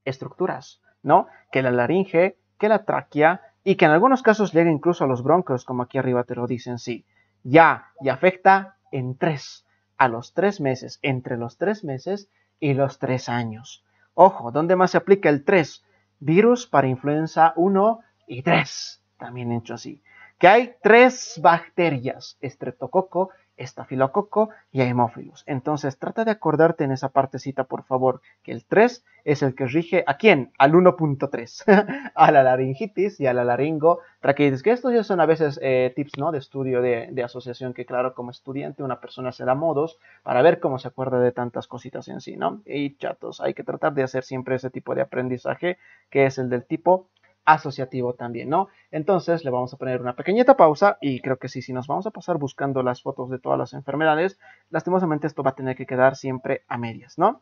estructuras, ¿no? Que la laringe, que la tráquea y que en algunos casos llega incluso a los Broncos, como aquí arriba te lo dicen, sí. Ya, y afecta en tres, a los tres meses, entre los tres meses y los tres años. Ojo, ¿dónde más se aplica el tres? Virus para influenza 1 y 3, también hecho así. Que hay tres bacterias, estreptococo, estafilococo y a hemófilos. Entonces trata de acordarte en esa partecita, por favor, que el 3 es el que rige a quién? Al 1.3, a la laringitis y a la laringo traqueitis. Que estos ya son a veces eh, tips ¿no? de estudio de, de, asociación que, claro, como estudiante una persona se da modos para ver cómo se acuerda de tantas cositas en sí, ¿no? Y chatos, hay que tratar de hacer siempre ese tipo de aprendizaje que es el del tipo asociativo también, ¿no? Entonces le vamos a poner una pequeñita pausa y creo que sí, si nos vamos a pasar buscando las fotos de todas las enfermedades, lastimosamente esto va a tener que quedar siempre a medias, ¿no?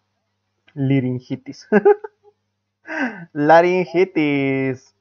Liringitis. Laringitis.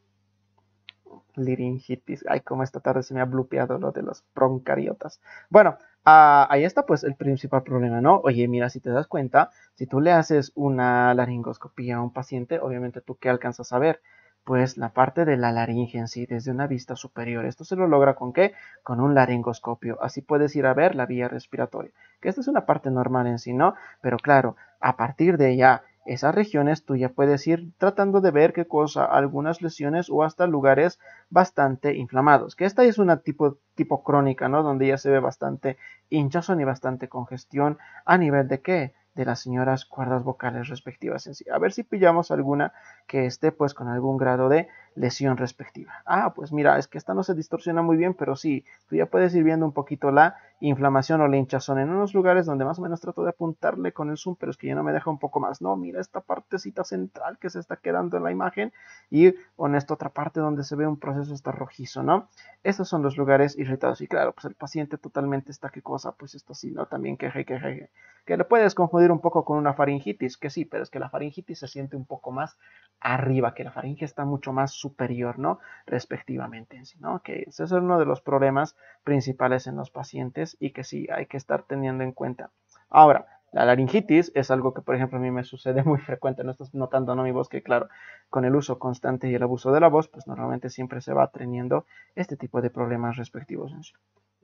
Liringitis. Ay, como esta tarde se me ha bloqueado lo de los proncariotas. Bueno, ah, ahí está pues el principal problema, ¿no? Oye, mira, si te das cuenta, si tú le haces una laringoscopía a un paciente, obviamente tú qué alcanzas a ver pues la parte de la laringe en sí desde una vista superior. Esto se lo logra con qué? Con un laringoscopio. Así puedes ir a ver la vía respiratoria, que esta es una parte normal en sí, ¿no? Pero claro, a partir de ya esas regiones tú ya puedes ir tratando de ver qué cosa, algunas lesiones o hasta lugares bastante inflamados. Que esta es una tipo, tipo crónica, ¿no? Donde ya se ve bastante hinchazón y bastante congestión a nivel de qué? de las señoras cuerdas vocales respectivas en sí. A ver si pillamos alguna que esté pues con algún grado de lesión respectiva. Ah, pues mira, es que esta no se distorsiona muy bien, pero sí, tú ya puedes ir viendo un poquito la inflamación o la hinchazón en unos lugares donde más o menos trato de apuntarle con el zoom, pero es que ya no me deja un poco más. No, mira esta partecita central que se está quedando en la imagen y con esta otra parte donde se ve un proceso está rojizo, ¿no? Estos son los lugares irritados y claro, pues el paciente totalmente está que cosa, pues esto sí ¿no? También queje, queje, que le puedes confundir un poco con una faringitis, que sí, pero es que la faringitis se siente un poco más arriba, que la faringe está mucho más superior, ¿no? Respectivamente, ¿no? Que ese es uno de los problemas principales en los pacientes y que sí hay que estar teniendo en cuenta. Ahora, la laringitis es algo que, por ejemplo, a mí me sucede muy frecuente. No estás notando ¿no? mi voz, que claro, con el uso constante y el abuso de la voz, pues normalmente siempre se va teniendo este tipo de problemas respectivos.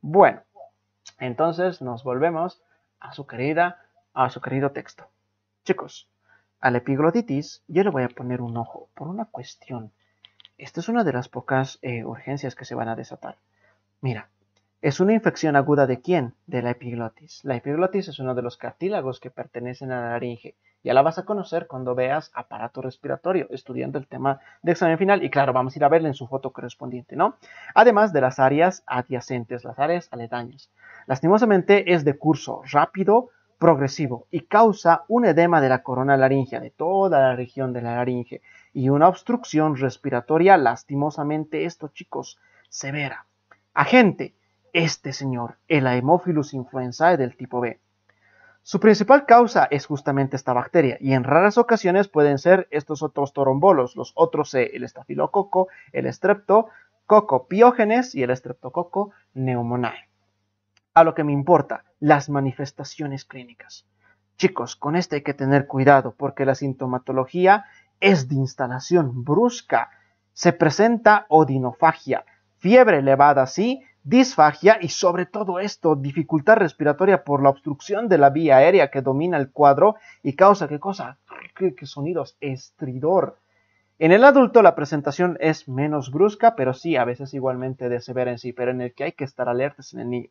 Bueno, entonces nos volvemos a su querida, a su querido texto. Chicos, a la epiglotitis yo le voy a poner un ojo por una cuestión. Esta es una de las pocas eh, urgencias que se van a desatar. Mira, es una infección aguda de quién? De la epiglotis. La epiglotis es uno de los cartílagos que pertenecen a la laringe. Ya la vas a conocer cuando veas aparato respiratorio, estudiando el tema de examen final. Y claro, vamos a ir a verla en su foto correspondiente, ¿no? Además de las áreas adyacentes, las áreas aledañas. Lastimosamente es de curso rápido, progresivo y causa un edema de la corona laringea, de toda la región de la laringe, y una obstrucción respiratoria, lastimosamente esto chicos, severa. Agente, este señor, el Haemophilus influenzae del tipo B. Su principal causa es justamente esta bacteria, y en raras ocasiones pueden ser estos otros torombolos, los otros C, el estafilococo, el streptococo piógenes y el streptococo neumonae. A lo que me importa, las manifestaciones clínicas. Chicos, con este hay que tener cuidado porque la sintomatología es de instalación brusca. Se presenta odinofagia, fiebre elevada, sí, disfagia y sobre todo esto, dificultad respiratoria por la obstrucción de la vía aérea que domina el cuadro y causa qué cosa, qué, sonidos, estridor. En el adulto la presentación es menos brusca, pero sí a veces igualmente de severa en sí, pero en el que hay que estar alertas en el niño.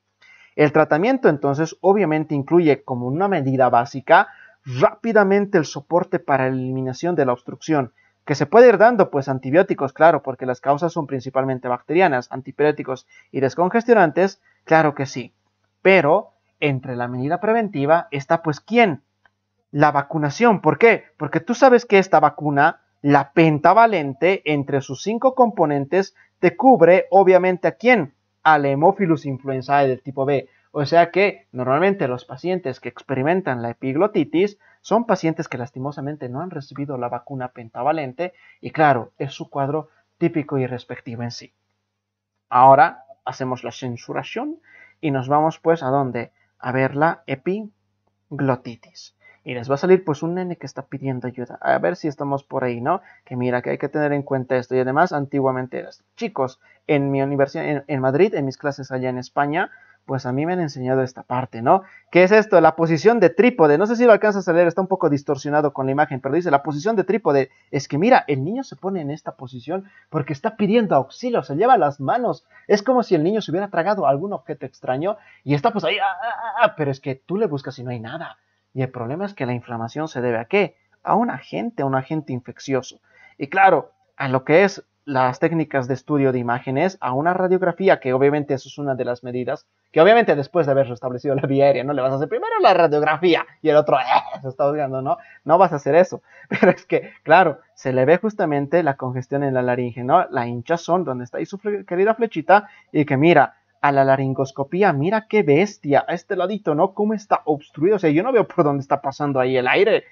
El tratamiento entonces obviamente incluye como una medida básica rápidamente el soporte para la eliminación de la obstrucción, que se puede ir dando, pues antibióticos, claro, porque las causas son principalmente bacterianas, antibióticos y descongestionantes, claro que sí. Pero entre la medida preventiva está pues quién? La vacunación. ¿Por qué? Porque tú sabes que esta vacuna, la pentavalente, entre sus cinco componentes, te cubre obviamente a quién? Al hemófilus influenzae del tipo B. O sea que normalmente los pacientes que experimentan la epiglotitis son pacientes que lastimosamente no han recibido la vacuna pentavalente y claro, es su cuadro típico y respectivo en sí. Ahora hacemos la censuración y nos vamos pues a dónde? A ver la epiglotitis. Y les va a salir pues un nene que está pidiendo ayuda. A ver si estamos por ahí, ¿no? Que mira, que hay que tener en cuenta esto. Y además, antiguamente, chicos, en mi universidad, en Madrid, en mis clases allá en España, pues a mí me han enseñado esta parte, ¿no? ¿Qué es esto? La posición de trípode. No sé si lo alcanzas a leer, está un poco distorsionado con la imagen, pero dice, la posición de trípode es que mira, el niño se pone en esta posición porque está pidiendo auxilio, se lleva las manos. Es como si el niño se hubiera tragado algún objeto extraño y está pues ahí, ah, ah, ah, pero es que tú le buscas y no hay nada. Y el problema es que la inflamación se debe a qué? A un agente, a un agente infeccioso. Y claro, a lo que es las técnicas de estudio de imágenes a una radiografía, que obviamente eso es una de las medidas, que obviamente después de haber restablecido la vía aérea, no le vas a hacer primero la radiografía y el otro, eh, se está ¿no? No vas a hacer eso. Pero es que, claro, se le ve justamente la congestión en la laringe, ¿no? La hinchazón donde está ahí su querida flechita y que mira, a la laringoscopía, mira qué bestia, a este ladito, ¿no? Cómo está obstruido, o sea, yo no veo por dónde está pasando ahí el aire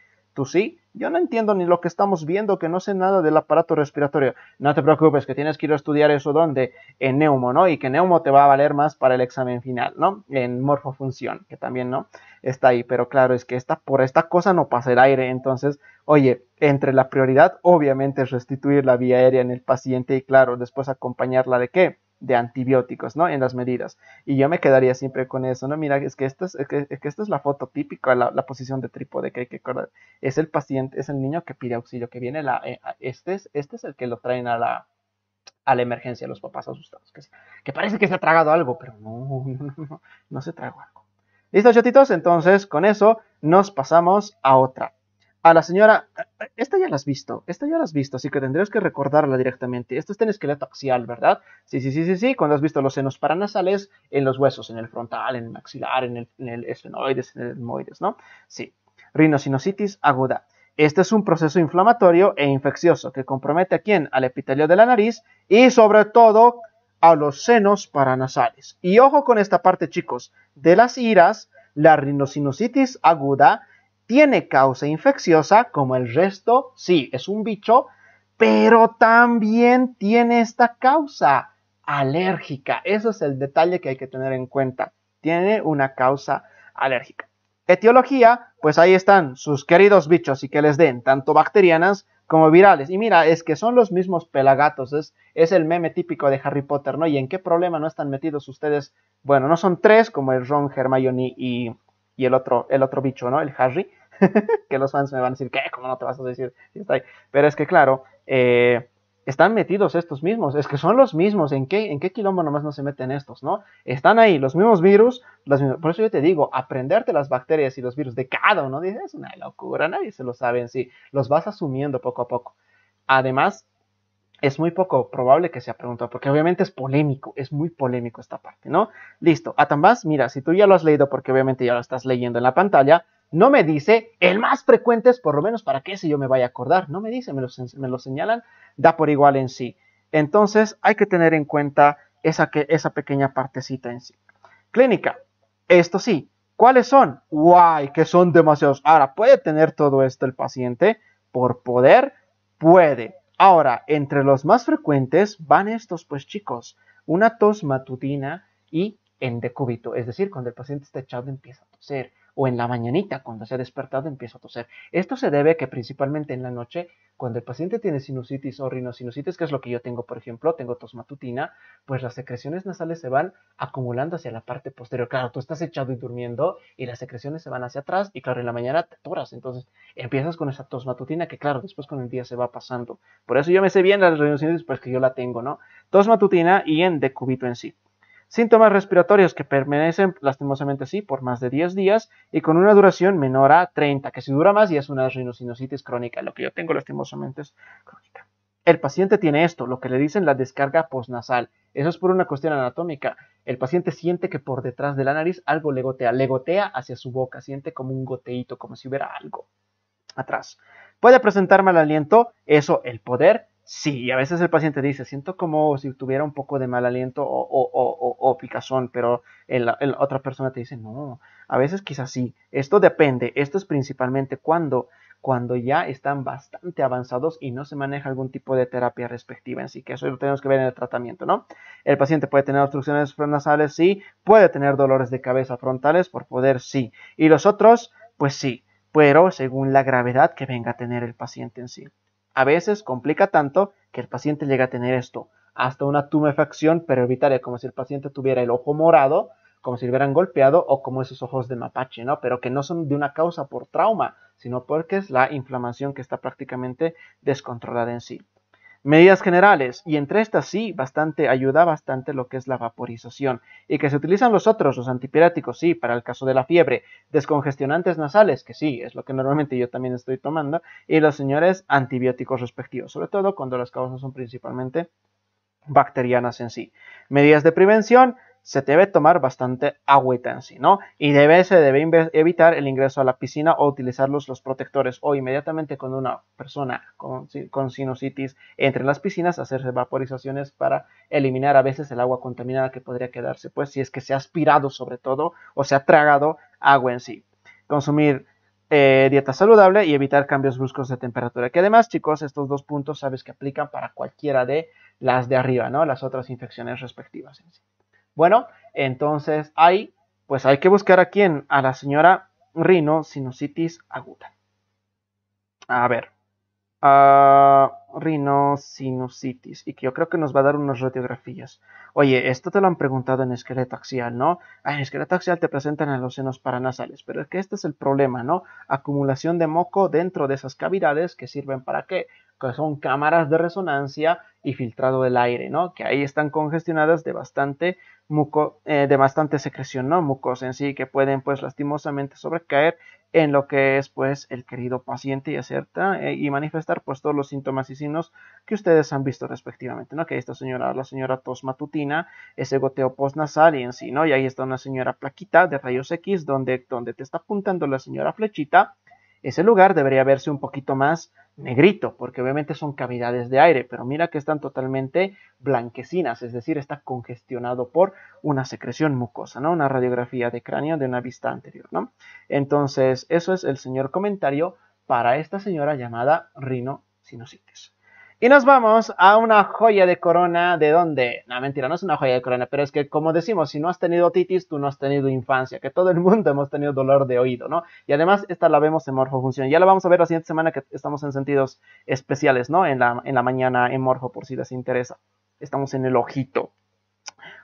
sí, yo no entiendo ni lo que estamos viendo, que no sé nada del aparato respiratorio. No te preocupes, que tienes que ir a estudiar eso donde, en neumo, ¿no? Y que neumo te va a valer más para el examen final, ¿no? En morfofunción, que también, ¿no? Está ahí, pero claro, es que esta, por esta cosa no pasa el aire. Entonces, oye, entre la prioridad, obviamente, es restituir la vía aérea en el paciente y, claro, después acompañarla de qué? de antibióticos, ¿no? En las medidas. Y yo me quedaría siempre con eso, ¿no? Mira, es que esta es, que, es la foto típica, la, posición de trípode que hay que acordar. Es el paciente, es el niño que pide auxilio, que viene la... Eh, este, es, este es el que lo traen a la, a la emergencia, los papás asustados. Que, parece que se ha tragado algo, pero no, no, no, no, se tragó algo. ¿Listo, chatitos? Entonces, con eso nos pasamos a otra a la señora, eh, eh, esta ya la has visto, esta ya la has visto, así que tendrías que recordarla directamente. Esto está en esqueleto axial, ¿verdad? Sí, sí, sí, sí, sí. Cuando has visto los senos paranasales, en los huesos, en el frontal, en el maxilar, en el, en esfenoides, en el moides, ¿no? Sí. Rinocinositis aguda. Este es un proceso inflamatorio e infeccioso que compromete a quién? Al epitelio de la nariz y sobre todo a los senos paranasales. Y ojo con esta parte, chicos, de las iras, la rinocinositis aguda tiene causa infecciosa como el resto, sí, es un bicho, pero también tiene esta causa alérgica. Eso es el detalle que hay que tener en cuenta. Tiene una causa alérgica. Etiología, pues ahí están sus queridos bichos y que les den tanto bacterianas como virales. Y mira, es que son los mismos pelagatos, es, el meme típico de Harry Potter, ¿no? ¿Y en qué problema no están metidos ustedes? Bueno, no son tres como el Ron, Hermione y, y el, otro, el otro bicho, ¿no? El Harry que los fans me van a decir, ¿qué? ¿Cómo no te vas a decir? Pero es que, claro, eh, están metidos estos mismos, es que son los mismos, ¿en qué, en qué quilombo nomás no se meten estos, no? Están ahí, los mismos virus, por eso yo te digo, aprenderte las bacterias y los virus de cada uno, dices, es una locura, nadie se lo sabe en sí, los vas asumiendo poco a poco. Además, es muy poco probable que sea preguntado, porque obviamente es polémico, es muy polémico esta parte, ¿no? Listo, Atambas, mira, si tú ya lo has leído, porque obviamente ya lo estás leyendo en la pantalla, no me dice, el más frecuente es por lo menos para qué si yo me vaya a acordar. No me dice, me lo, señalan, da por igual en sí. Entonces hay que tener en cuenta esa, que, esa pequeña partecita en sí. Clínica, esto sí, ¿cuáles son? ¡Guay! Que son demasiados. Ahora, ¿puede tener todo esto el paciente? Por poder, puede. Ahora, entre los más frecuentes van estos, pues chicos, una tos matutina y en decúbito. es decir, cuando el paciente está echado empieza a toser o en la mañanita cuando se ha despertado empieza a toser. Esto se debe a que principalmente en la noche, cuando el paciente tiene sinusitis o rinosinusitis, que es lo que yo tengo, por ejemplo, tengo tos matutina, pues las secreciones nasales se van acumulando hacia la parte posterior. Claro, tú estás echado y durmiendo y las secreciones se van hacia atrás y claro, en la mañana te atoras. Entonces empiezas con esa tos matutina que claro, después con el día se va pasando. Por eso yo me sé bien las rinosinusitis, pues que yo la tengo, ¿no? Tos matutina y en decúbito en sí. Síntomas respiratorios que permanecen lastimosamente así por más de 10 días y con una duración menor a 30, que si dura más y es una rinocinositis crónica. Lo que yo tengo lastimosamente es crónica. El paciente tiene esto, lo que le dicen la descarga postnasal. Eso es por una cuestión anatómica. El paciente siente que por detrás de la nariz algo le gotea, le gotea hacia su boca, siente como un goteito, como si hubiera algo atrás. Puede presentar mal aliento, eso el poder Sí, y a veces el paciente dice, siento como si tuviera un poco de mal aliento o, picazón, pero la otra persona te dice, no, a veces quizás sí. Esto depende, esto es principalmente cuando, cuando ya están bastante avanzados y no se maneja algún tipo de terapia respectiva. Así que eso lo tenemos que ver en el tratamiento, ¿no? El paciente puede tener obstrucciones nasales, sí, puede tener dolores de cabeza frontales por poder, sí. Y los otros, pues sí, pero según la gravedad que venga a tener el paciente en sí. A veces complica tanto que el paciente llega a tener esto, hasta una tumefacción pero evitaría como si el paciente tuviera el ojo morado, como si le hubieran golpeado o como esos ojos de mapache, ¿no? Pero que no son de una causa por trauma, sino porque es la inflamación que está prácticamente descontrolada en sí. Medidas generales, y entre estas sí, bastante, ayuda bastante lo que es la vaporización, y que se utilizan los otros, los antipiráticos, sí, para el caso de la fiebre, descongestionantes nasales, que sí, es lo que normalmente yo también estoy tomando, y los señores antibióticos respectivos, sobre todo cuando las causas son principalmente bacterianas en sí. Medidas de prevención, se debe tomar bastante agua en sí, ¿no? Y debe, se debe evitar el ingreso a la piscina o utilizar los, protectores o inmediatamente cuando una persona con, sinusitis entre las piscinas hacerse vaporizaciones para eliminar a veces el agua contaminada que podría quedarse, pues si es que se ha aspirado sobre todo o se ha tragado agua en sí. Consumir eh, dieta saludable y evitar cambios bruscos de temperatura. Que además, chicos, estos dos puntos sabes que aplican para cualquiera de las de arriba, ¿no? Las otras infecciones respectivas en sí. Bueno, entonces hay, pues hay que buscar a quién, a la señora Rino sinusitis aguda. A ver, a ah, Rino sinusitis, y que yo creo que nos va a dar unas radiografías. Oye, esto te lo han preguntado en esqueleto axial, ¿no? Ah, en esqueleto axial te presentan a los senos paranasales, pero es que este es el problema, ¿no? Acumulación de moco dentro de esas cavidades que sirven para qué? que son cámaras de resonancia y filtrado del aire, ¿no? Que ahí están congestionadas de bastante muco, eh, de bastante secreción, ¿no? Mucos en sí, que pueden pues lastimosamente sobrecaer en lo que es pues el querido paciente y hacer eh, y manifestar pues todos los síntomas y signos que ustedes han visto respectivamente, ¿no? Que esta señora, la señora tos matutina, ese goteo postnasal y en sí, ¿no? Y ahí está una señora plaquita de rayos X donde, donde te está apuntando la señora flechita ese lugar debería verse un poquito más negrito, porque obviamente son cavidades de aire, pero mira que están totalmente blanquecinas, es decir, está congestionado por una secreción mucosa, ¿no? Una radiografía de cráneo de una vista anterior, ¿no? Entonces, eso es el señor comentario para esta señora llamada rinosinusitis. Y nos vamos a una joya de corona de donde, no mentira, no es una joya de corona, pero es que como decimos, si no has tenido otitis, tú no has tenido infancia, que todo el mundo hemos tenido dolor de oído, ¿no? Y además esta la vemos en función, ya la vamos a ver la siguiente semana que estamos en sentidos especiales, ¿no? En la, en la mañana en morfo, por si les interesa. Estamos en el ojito.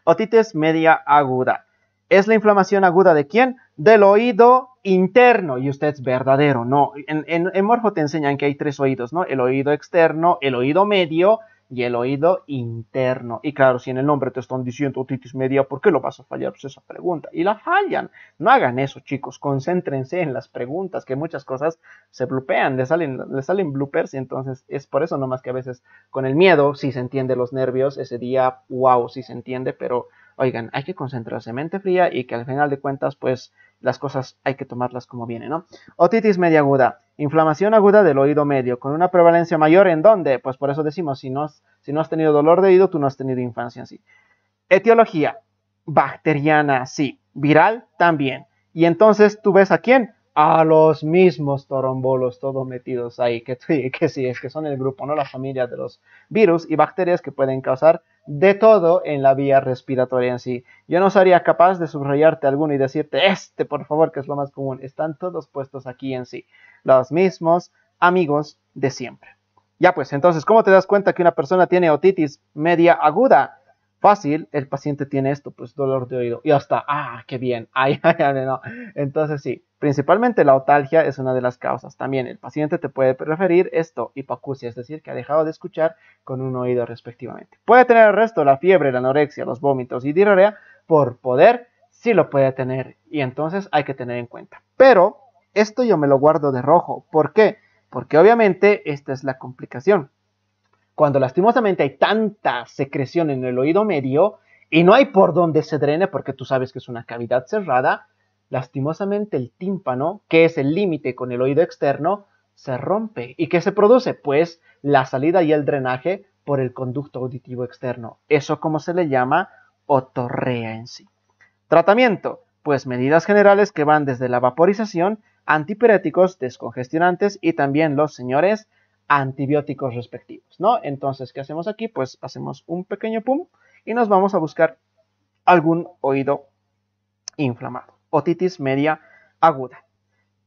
Otitis media aguda. ¿Es la inflamación aguda de quién? Del oído interno y usted es verdadero, ¿no? En, en, Morfo te enseñan que hay tres oídos, ¿no? El oído externo, el oído medio y el oído interno. Y claro, si en el nombre te están diciendo otitis media, ¿por qué lo vas a fallar? Pues esa pregunta. Y la fallan. No hagan eso, chicos. Concéntrense en las preguntas, que muchas cosas se blupean, le salen, le salen bloopers y entonces es por eso nomás que a veces con el miedo, si se entiende los nervios, ese día, wow, si se entiende, pero oigan, hay que concentrarse, mente fría y que al final de cuentas, pues las cosas hay que tomarlas como viene, ¿no? Otitis media aguda, inflamación aguda del oído medio, con una prevalencia mayor en dónde? Pues por eso decimos, si no has, si no has tenido dolor de oído, tú no has tenido infancia así. Etiología, bacteriana, sí, viral también. Y entonces tú ves a quién? a los mismos torombolos, todos metidos ahí, que, que sí, es que son el grupo, no la familia de los virus y bacterias que pueden causar de todo en la vía respiratoria en sí. Yo no sería capaz de subrayarte alguno y decirte, este por favor, que es lo más común, están todos puestos aquí en sí, los mismos amigos de siempre. Ya pues, entonces, ¿cómo te das cuenta que una persona tiene otitis media aguda? fácil, el paciente tiene esto, pues dolor de oído. Y hasta, ah, qué bien, ay, ay, no. Entonces sí, principalmente la otalgia es una de las causas. También el paciente te puede referir esto, hipoacusia es decir, que ha dejado de escuchar con un oído respectivamente. Puede tener el resto, la fiebre, la anorexia, los vómitos y diarrea, por poder, sí lo puede tener. Y entonces hay que tener en cuenta. Pero esto yo me lo guardo de rojo. ¿Por qué? Porque obviamente esta es la complicación cuando lastimosamente hay tanta secreción en el oído medio y no hay por dónde se drene porque tú sabes que es una cavidad cerrada, lastimosamente el tímpano, que es el límite con el oído externo, se rompe. ¿Y qué se produce? Pues la salida y el drenaje por el conducto auditivo externo. Eso como se le llama otorrea en sí. Tratamiento. Pues medidas generales que van desde la vaporización, antipiréticos, descongestionantes y también los señores antibióticos respectivos, ¿no? Entonces, ¿qué hacemos aquí? Pues hacemos un pequeño pum y nos vamos a buscar algún oído inflamado, otitis media aguda.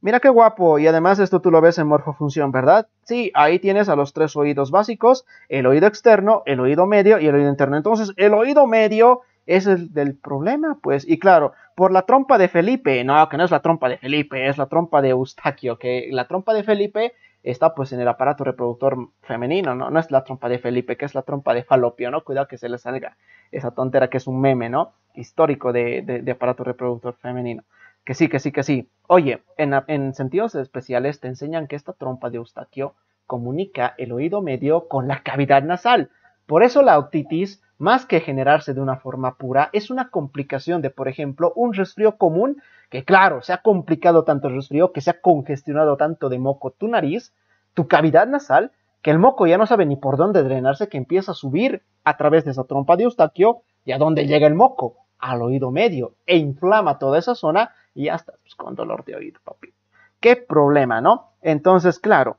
Mira qué guapo, y además esto tú lo ves en morfofunción, ¿verdad? Sí, ahí tienes a los tres oídos básicos, el oído externo, el oído medio y el oído interno. Entonces, el oído medio es el del problema, pues, y claro, por la trompa de Felipe, no, que no es la trompa de Felipe, es la trompa de Eustaquio, que la trompa de Felipe está pues en el aparato reproductor femenino, ¿no? No es la trompa de Felipe, que es la trompa de Falopio, ¿no? Cuidado que se le salga esa tontera que es un meme, ¿no? Histórico de, aparato reproductor femenino. Que sí, que sí, que sí. Oye, en, en, sentidos especiales te enseñan que esta trompa de Eustaquio comunica el oído medio con la cavidad nasal. Por eso la otitis, más que generarse de una forma pura, es una complicación de, por ejemplo, un resfrío común que claro, se ha complicado tanto el resfrío, que se ha congestionado tanto de moco tu nariz, tu cavidad nasal, que el moco ya no sabe ni por dónde drenarse, que empieza a subir a través de esa trompa de eustaquio, y a dónde llega el moco, al oído medio, e inflama toda esa zona y ya estás pues, con dolor de oído, papi. Qué problema, ¿no? Entonces, claro,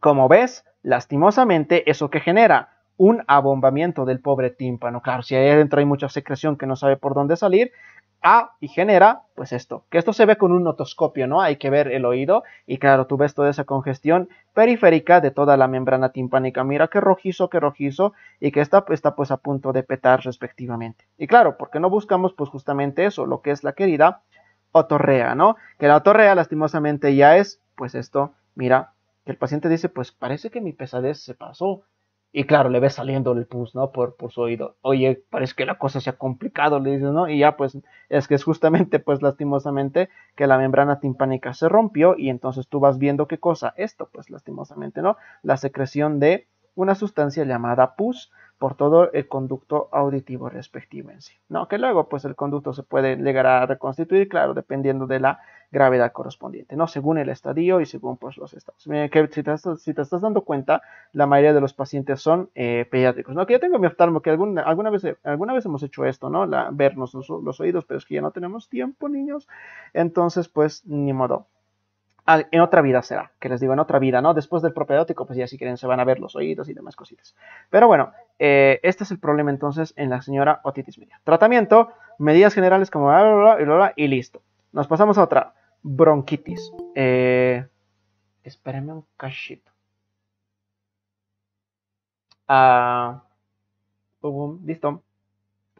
como ves, lastimosamente eso que genera un abombamiento del pobre tímpano. Claro, si ahí adentro hay mucha secreción que no sabe por dónde salir, Ah, y genera, pues esto, que esto se ve con un notoscopio, ¿no? Hay que ver el oído y claro, tú ves toda esa congestión periférica de toda la membrana timpánica. Mira qué rojizo, qué rojizo y que está, está pues a punto de petar respectivamente. Y claro, porque no buscamos pues justamente eso, lo que es la querida otorrea, ¿no? Que la otorrea lastimosamente ya es, pues esto, mira, que el paciente dice, pues parece que mi pesadez se pasó, y claro, le ve saliendo el pus, ¿no? Por, por su oído. Oye, parece que la cosa se ha complicado, le dice, ¿no? Y ya, pues, es que es justamente, pues, lastimosamente, que la membrana timpánica se rompió y entonces tú vas viendo qué cosa. Esto, pues, lastimosamente, ¿no? La secreción de una sustancia llamada pus, por todo el conducto auditivo respectivo en sí, No, que luego pues el conducto se puede llegar a reconstituir, claro, dependiendo de la gravedad correspondiente, ¿no? Según el estadio y según pues los estados. Miren que si te, estás dando cuenta, la mayoría de los pacientes son eh, pediátricos, ¿no? Que yo tengo mi oftalmo, que alguna, alguna, vez, alguna vez hemos hecho esto, ¿no? La, vernos los oídos, pero es que ya no tenemos tiempo, niños. Entonces, pues, ni modo. Ah, en otra vida será, que les digo, en otra vida, ¿no? Después del propiótico, pues ya si quieren se van a ver los oídos y demás cositas. Pero bueno, eh, este es el problema entonces en la señora otitis media. Tratamiento, medidas generales como bla, y listo. Nos pasamos a otra, bronquitis. Eh, espérenme un cachito. Ah, listo.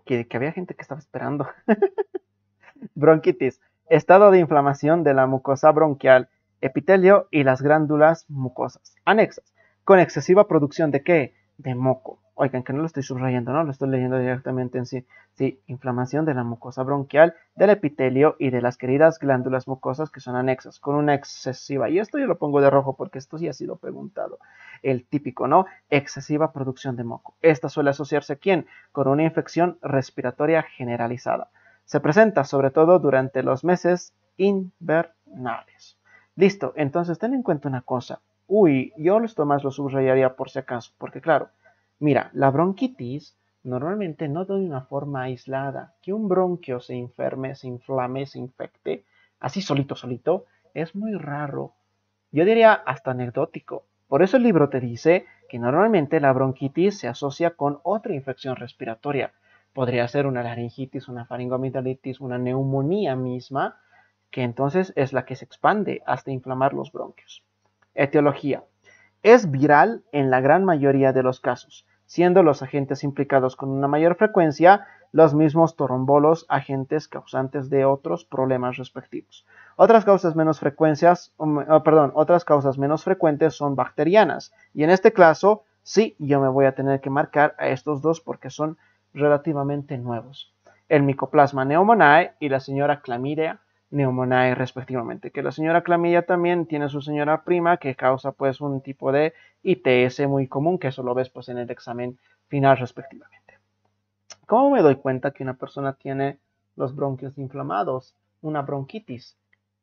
Que, que había gente que estaba esperando. bronquitis estado de inflamación de la mucosa bronquial epitelio y las glándulas mucosas anexas, con excesiva producción de qué? De moco. Oigan, que no lo estoy subrayando, no, lo estoy leyendo directamente en sí. Sí, inflamación de la mucosa bronquial, del epitelio y de las queridas glándulas mucosas que son anexas, con una excesiva, y esto yo lo pongo de rojo porque esto sí ha sido preguntado, el típico, ¿no? Excesiva producción de moco. Esta suele asociarse a quién? Con una infección respiratoria generalizada. Se presenta sobre todo durante los meses invernales. Listo, entonces ten en cuenta una cosa. Uy, yo esto más lo subrayaría por si acaso, porque claro, mira, la bronquitis normalmente no de una forma aislada. Que un bronquio se enferme, se inflame, se infecte, así solito, solito, es muy raro. Yo diría hasta anecdótico. Por eso el libro te dice que normalmente la bronquitis se asocia con otra infección respiratoria. Podría ser una laringitis, una faringomidalitis, una neumonía misma, que entonces es la que se expande hasta inflamar los bronquios. Etiología. Es viral en la gran mayoría de los casos, siendo los agentes implicados con una mayor frecuencia los mismos torombolos agentes causantes de otros problemas respectivos. Otras causas menos frecuencias, um, oh, perdón, otras causas menos frecuentes son bacterianas y en este caso sí yo me voy a tener que marcar a estos dos porque son relativamente nuevos. El Mycoplasma neomonae y la señora Chlamydia Neumonae respectivamente. Que la señora clamilla también tiene su señora prima que causa pues un tipo de ITS muy común que eso lo ves pues en el examen final respectivamente. ¿Cómo me doy cuenta que una persona tiene los bronquios inflamados, una bronquitis?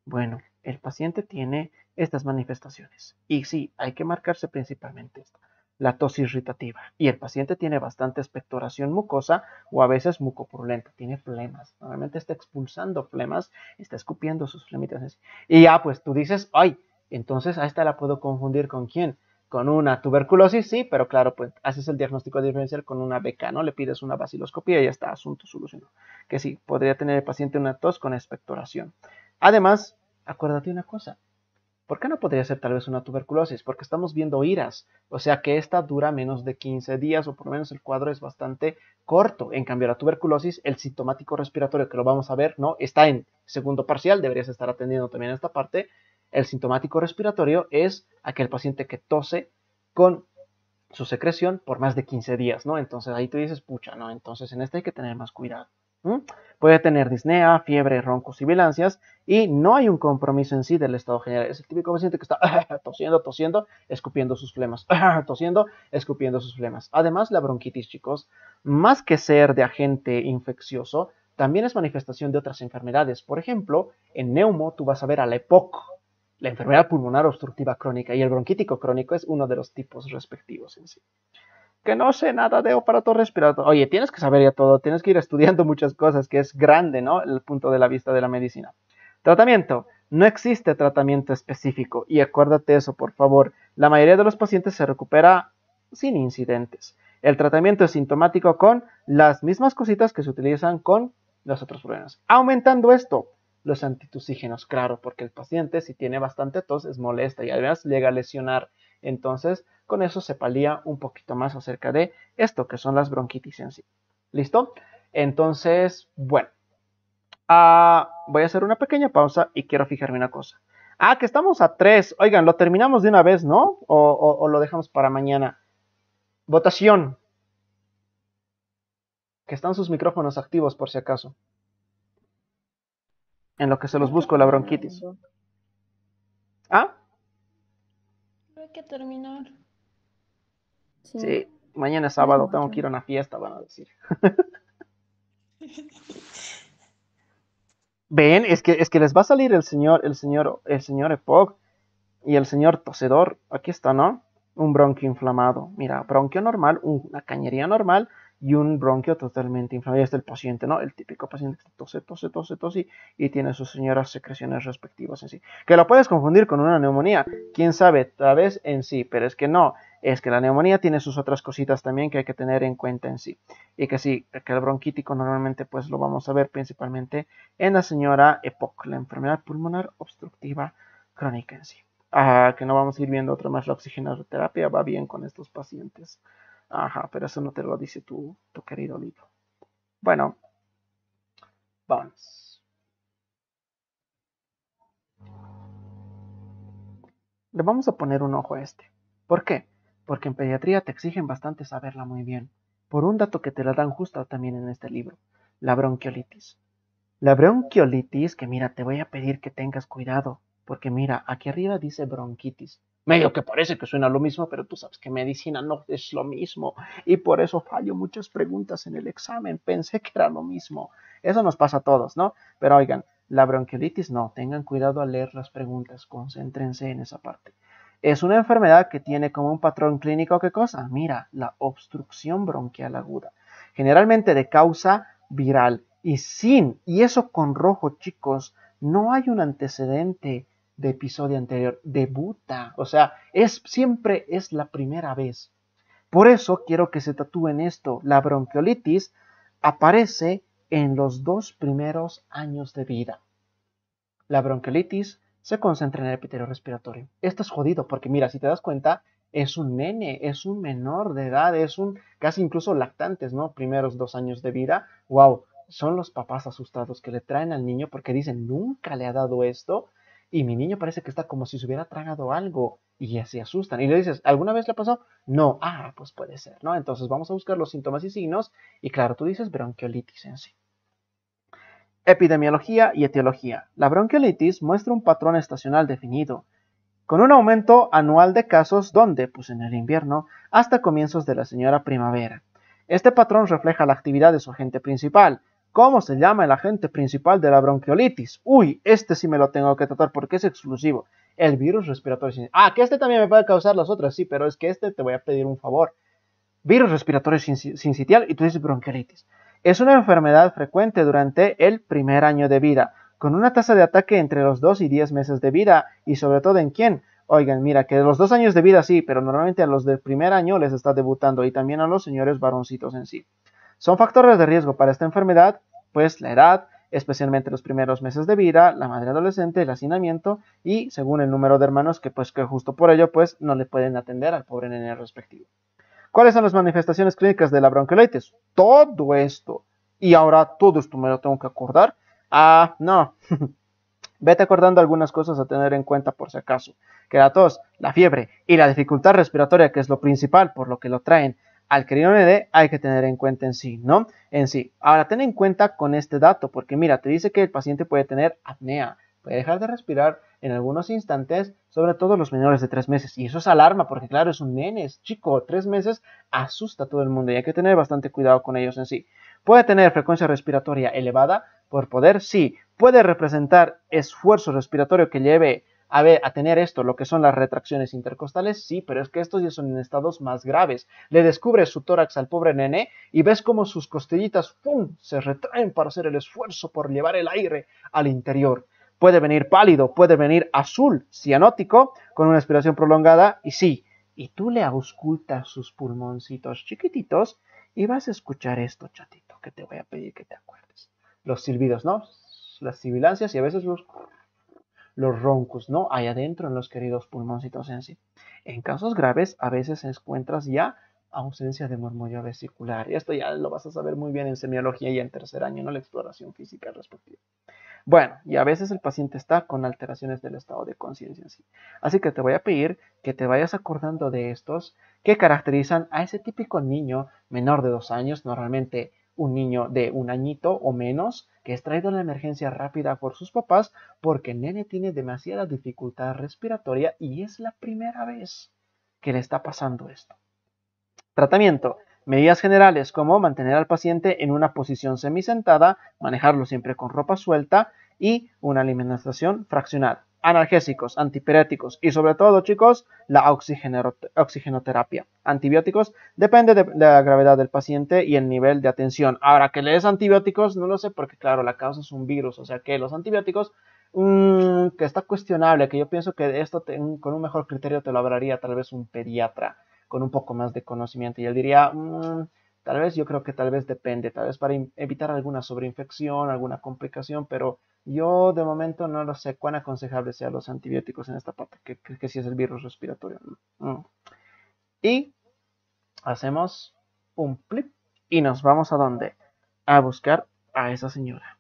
Bueno, el paciente tiene estas manifestaciones y sí, hay que marcarse principalmente esto la tos irritativa y el paciente tiene bastante expectoración mucosa o a veces mucopurulenta, tiene flemas, normalmente está expulsando flemas, está escupiendo sus flemitas. Y ya, pues tú dices, ay, entonces a esta la puedo confundir con quién? Con una tuberculosis, sí, pero claro, pues haces el diagnóstico diferencial con una beca, ¿no? Le pides una vaciloscopia y ya está, asunto solucionado. Que sí, podría tener el paciente una tos con expectoración. Además, acuérdate una cosa, ¿Por qué no podría ser tal vez una tuberculosis? Porque estamos viendo iras, o sea que esta dura menos de 15 días o por lo menos el cuadro es bastante corto. En cambio, la tuberculosis, el sintomático respiratorio que lo vamos a ver, ¿no? Está en segundo parcial, deberías estar atendiendo también esta parte. El sintomático respiratorio es aquel paciente que tose con su secreción por más de 15 días, ¿no? Entonces ahí tú dices, pucha, ¿no? Entonces en este hay que tener más cuidado. Puede tener disnea, fiebre, roncos y bilancias y no hay un compromiso en sí del estado general. Es el típico paciente que está tosiendo, tosiendo, escupiendo sus flemas, tosiendo, escupiendo sus flemas. Además, la bronquitis, chicos, más que ser de agente infeccioso, también es manifestación de otras enfermedades. Por ejemplo, en neumo tú vas a ver a la EPOC, la enfermedad pulmonar obstructiva crónica, y el bronquítico crónico es uno de los tipos respectivos en sí que no sé nada de aparato respiratorio. Oye, tienes que saber ya todo, tienes que ir estudiando muchas cosas, que es grande, ¿no? El punto de la vista de la medicina. Tratamiento. No existe tratamiento específico y acuérdate eso, por favor. La mayoría de los pacientes se recupera sin incidentes. El tratamiento es sintomático con las mismas cositas que se utilizan con los otros problemas. Aumentando esto, los antitusígenos claro, porque el paciente si tiene bastante tos es molesta y además llega a lesionar. Entonces, con eso se palía un poquito más acerca de esto que son las bronquitis en sí. ¿Listo? Entonces, bueno, ah, voy a hacer una pequeña pausa y quiero fijarme una cosa. Ah, que estamos a tres. Oigan, lo terminamos de una vez, ¿no? O, lo dejamos para mañana. Votación. Que están sus micrófonos activos por si acaso. En lo que se los busco la bronquitis. ¿Ah? Hay que terminar. Sí. Mañana es sábado, tengo que ir a una fiesta, van a decir. Ven, es que, es que les va a salir el señor, el señor, el señor Epoch y el señor tosedor. Aquí está, ¿no? Un bronquio inflamado. Mira, bronquio normal, una cañería normal y un bronquio totalmente inflamado. Y es el paciente, ¿no? El típico paciente que tose, tose, tose, tose y, tiene sus señoras secreciones respectivas en sí. Que lo puedes confundir con una neumonía, quién sabe, tal vez en sí, pero es que no. Es que la neumonía tiene sus otras cositas también que hay que tener en cuenta en sí. Y que sí, que el bronquítico normalmente pues lo vamos a ver principalmente en la señora EPOC, la enfermedad pulmonar obstructiva crónica en sí. Ah, que no vamos a ir viendo otra más, la oxigenoterapia va bien con estos pacientes. Ajá, pero eso no te lo dice tu, tu querido libro. Bueno, vamos. Le vamos a poner un ojo a este. ¿Por qué? Porque en pediatría te exigen bastante saberla muy bien, por un dato que te la dan justo también en este libro, la bronquiolitis. La bronquiolitis, que mira, te voy a pedir que tengas cuidado, porque mira, aquí arriba dice bronquitis, Medio que parece que suena lo mismo, pero tú sabes que medicina no es lo mismo. Y por eso fallo muchas preguntas en el examen. Pensé que era lo mismo. Eso nos pasa a todos, ¿no? Pero oigan, la bronquiolitis no. Tengan cuidado al leer las preguntas. Concéntrense en esa parte. Es una enfermedad que tiene como un patrón clínico, ¿qué cosa? Mira, la obstrucción bronquial aguda. Generalmente de causa viral. Y sin, y eso con rojo, chicos, no hay un antecedente de episodio anterior, debuta, o sea, es siempre es la primera vez. Por eso quiero que se tatúen esto, la bronquiolitis aparece en los dos primeros años de vida. La bronquiolitis se concentra en el epitelio respiratorio. Esto es jodido porque mira, si te das cuenta, es un nene, es un menor de edad, es un casi incluso lactantes, ¿no? Primeros dos años de vida, wow, son los papás asustados que le traen al niño porque dicen, nunca le ha dado esto y mi niño parece que está como si se hubiera tragado algo y ya se asustan. Y le dices, ¿alguna vez le pasó? No, ah, pues puede ser, ¿no? Entonces vamos a buscar los síntomas y signos y claro, tú dices bronquiolitis en sí. Epidemiología y etiología. La bronquiolitis muestra un patrón estacional definido, con un aumento anual de casos donde, pues en el invierno, hasta comienzos de la señora primavera. Este patrón refleja la actividad de su agente principal, ¿Cómo se llama el agente principal de la bronquiolitis? Uy, este sí me lo tengo que tratar porque es exclusivo. El virus respiratorio sin... Ah, que este también me puede causar las otras, sí, pero es que este te voy a pedir un favor. Virus respiratorio sin, y tú dices bronquiolitis. Es una enfermedad frecuente durante el primer año de vida, con una tasa de ataque entre los 2 y 10 meses de vida, y sobre todo en quién. Oigan, mira, que los dos años de vida sí, pero normalmente a los del primer año les está debutando y también a los señores varoncitos en sí. Son factores de riesgo para esta enfermedad, pues la edad, especialmente los primeros meses de vida, la madre adolescente, el hacinamiento y según el número de hermanos que pues que justo por ello pues no le pueden atender al pobre nene respectivo. ¿Cuáles son las manifestaciones clínicas de la bronquiolitis? Todo esto. Y ahora todo esto me lo tengo que acordar. Ah, no. Vete acordando algunas cosas a tener en cuenta por si acaso. Que la tos, la fiebre y la dificultad respiratoria, que es lo principal por lo que lo traen, al querido MD hay que tener en cuenta en sí, ¿no? En sí. Ahora, ten en cuenta con este dato, porque mira, te dice que el paciente puede tener apnea, puede dejar de respirar en algunos instantes, sobre todo los menores de tres meses. Y eso es alarma, porque claro, es un nene, es chico, tres meses asusta a todo el mundo y hay que tener bastante cuidado con ellos en sí. Puede tener frecuencia respiratoria elevada por poder, sí. Puede representar esfuerzo respiratorio que lleve a ver, a tener esto, lo que son las retracciones intercostales, sí, pero es que estos ya son en estados más graves. Le descubres su tórax al pobre nene y ves cómo sus costillitas se retraen para hacer el esfuerzo por llevar el aire al interior. Puede venir pálido, puede venir azul, cianótico, con una expiración prolongada y sí, y tú le auscultas sus pulmoncitos chiquititos y vas a escuchar esto, chatito, que te voy a pedir que te acuerdes. Los silbidos, ¿no? Las sibilancias y a veces los los roncos, ¿no? Ahí adentro en los queridos pulmoncitos en sí. En casos graves, a veces encuentras ya ausencia de murmullo vesicular. Y esto ya lo vas a saber muy bien en semiología y en tercer año, ¿no? La exploración física respectiva. Bueno, y a veces el paciente está con alteraciones del estado de conciencia en sí. Así que te voy a pedir que te vayas acordando de estos que caracterizan a ese típico niño menor de dos años, normalmente un niño de un añito o menos, que es traído a la emergencia rápida por sus papás porque Nene tiene demasiada dificultad respiratoria y es la primera vez que le está pasando esto. Tratamiento. Medidas generales como mantener al paciente en una posición semisentada, manejarlo siempre con ropa suelta y una alimentación fraccional. Analgésicos, antipiréticos y sobre todo chicos, la oxigenoterapia. Antibióticos depende de, la gravedad del paciente y el nivel de atención. Ahora que le des antibióticos, no lo sé porque claro, la causa es un virus, o sea que los antibióticos mm, que está cuestionable, que yo pienso que esto con un mejor criterio te lo hablaría tal vez un pediatra con un poco más de conocimiento. Y él diría, mm, tal vez yo creo que tal vez depende, tal vez para evitar alguna sobreinfección, alguna complicación, pero yo de momento no lo sé cuán aconsejable sean los antibióticos en esta parte, que, que, si es el virus respiratorio. Mm. Y hacemos un flip y nos vamos a dónde, A buscar a esa señora.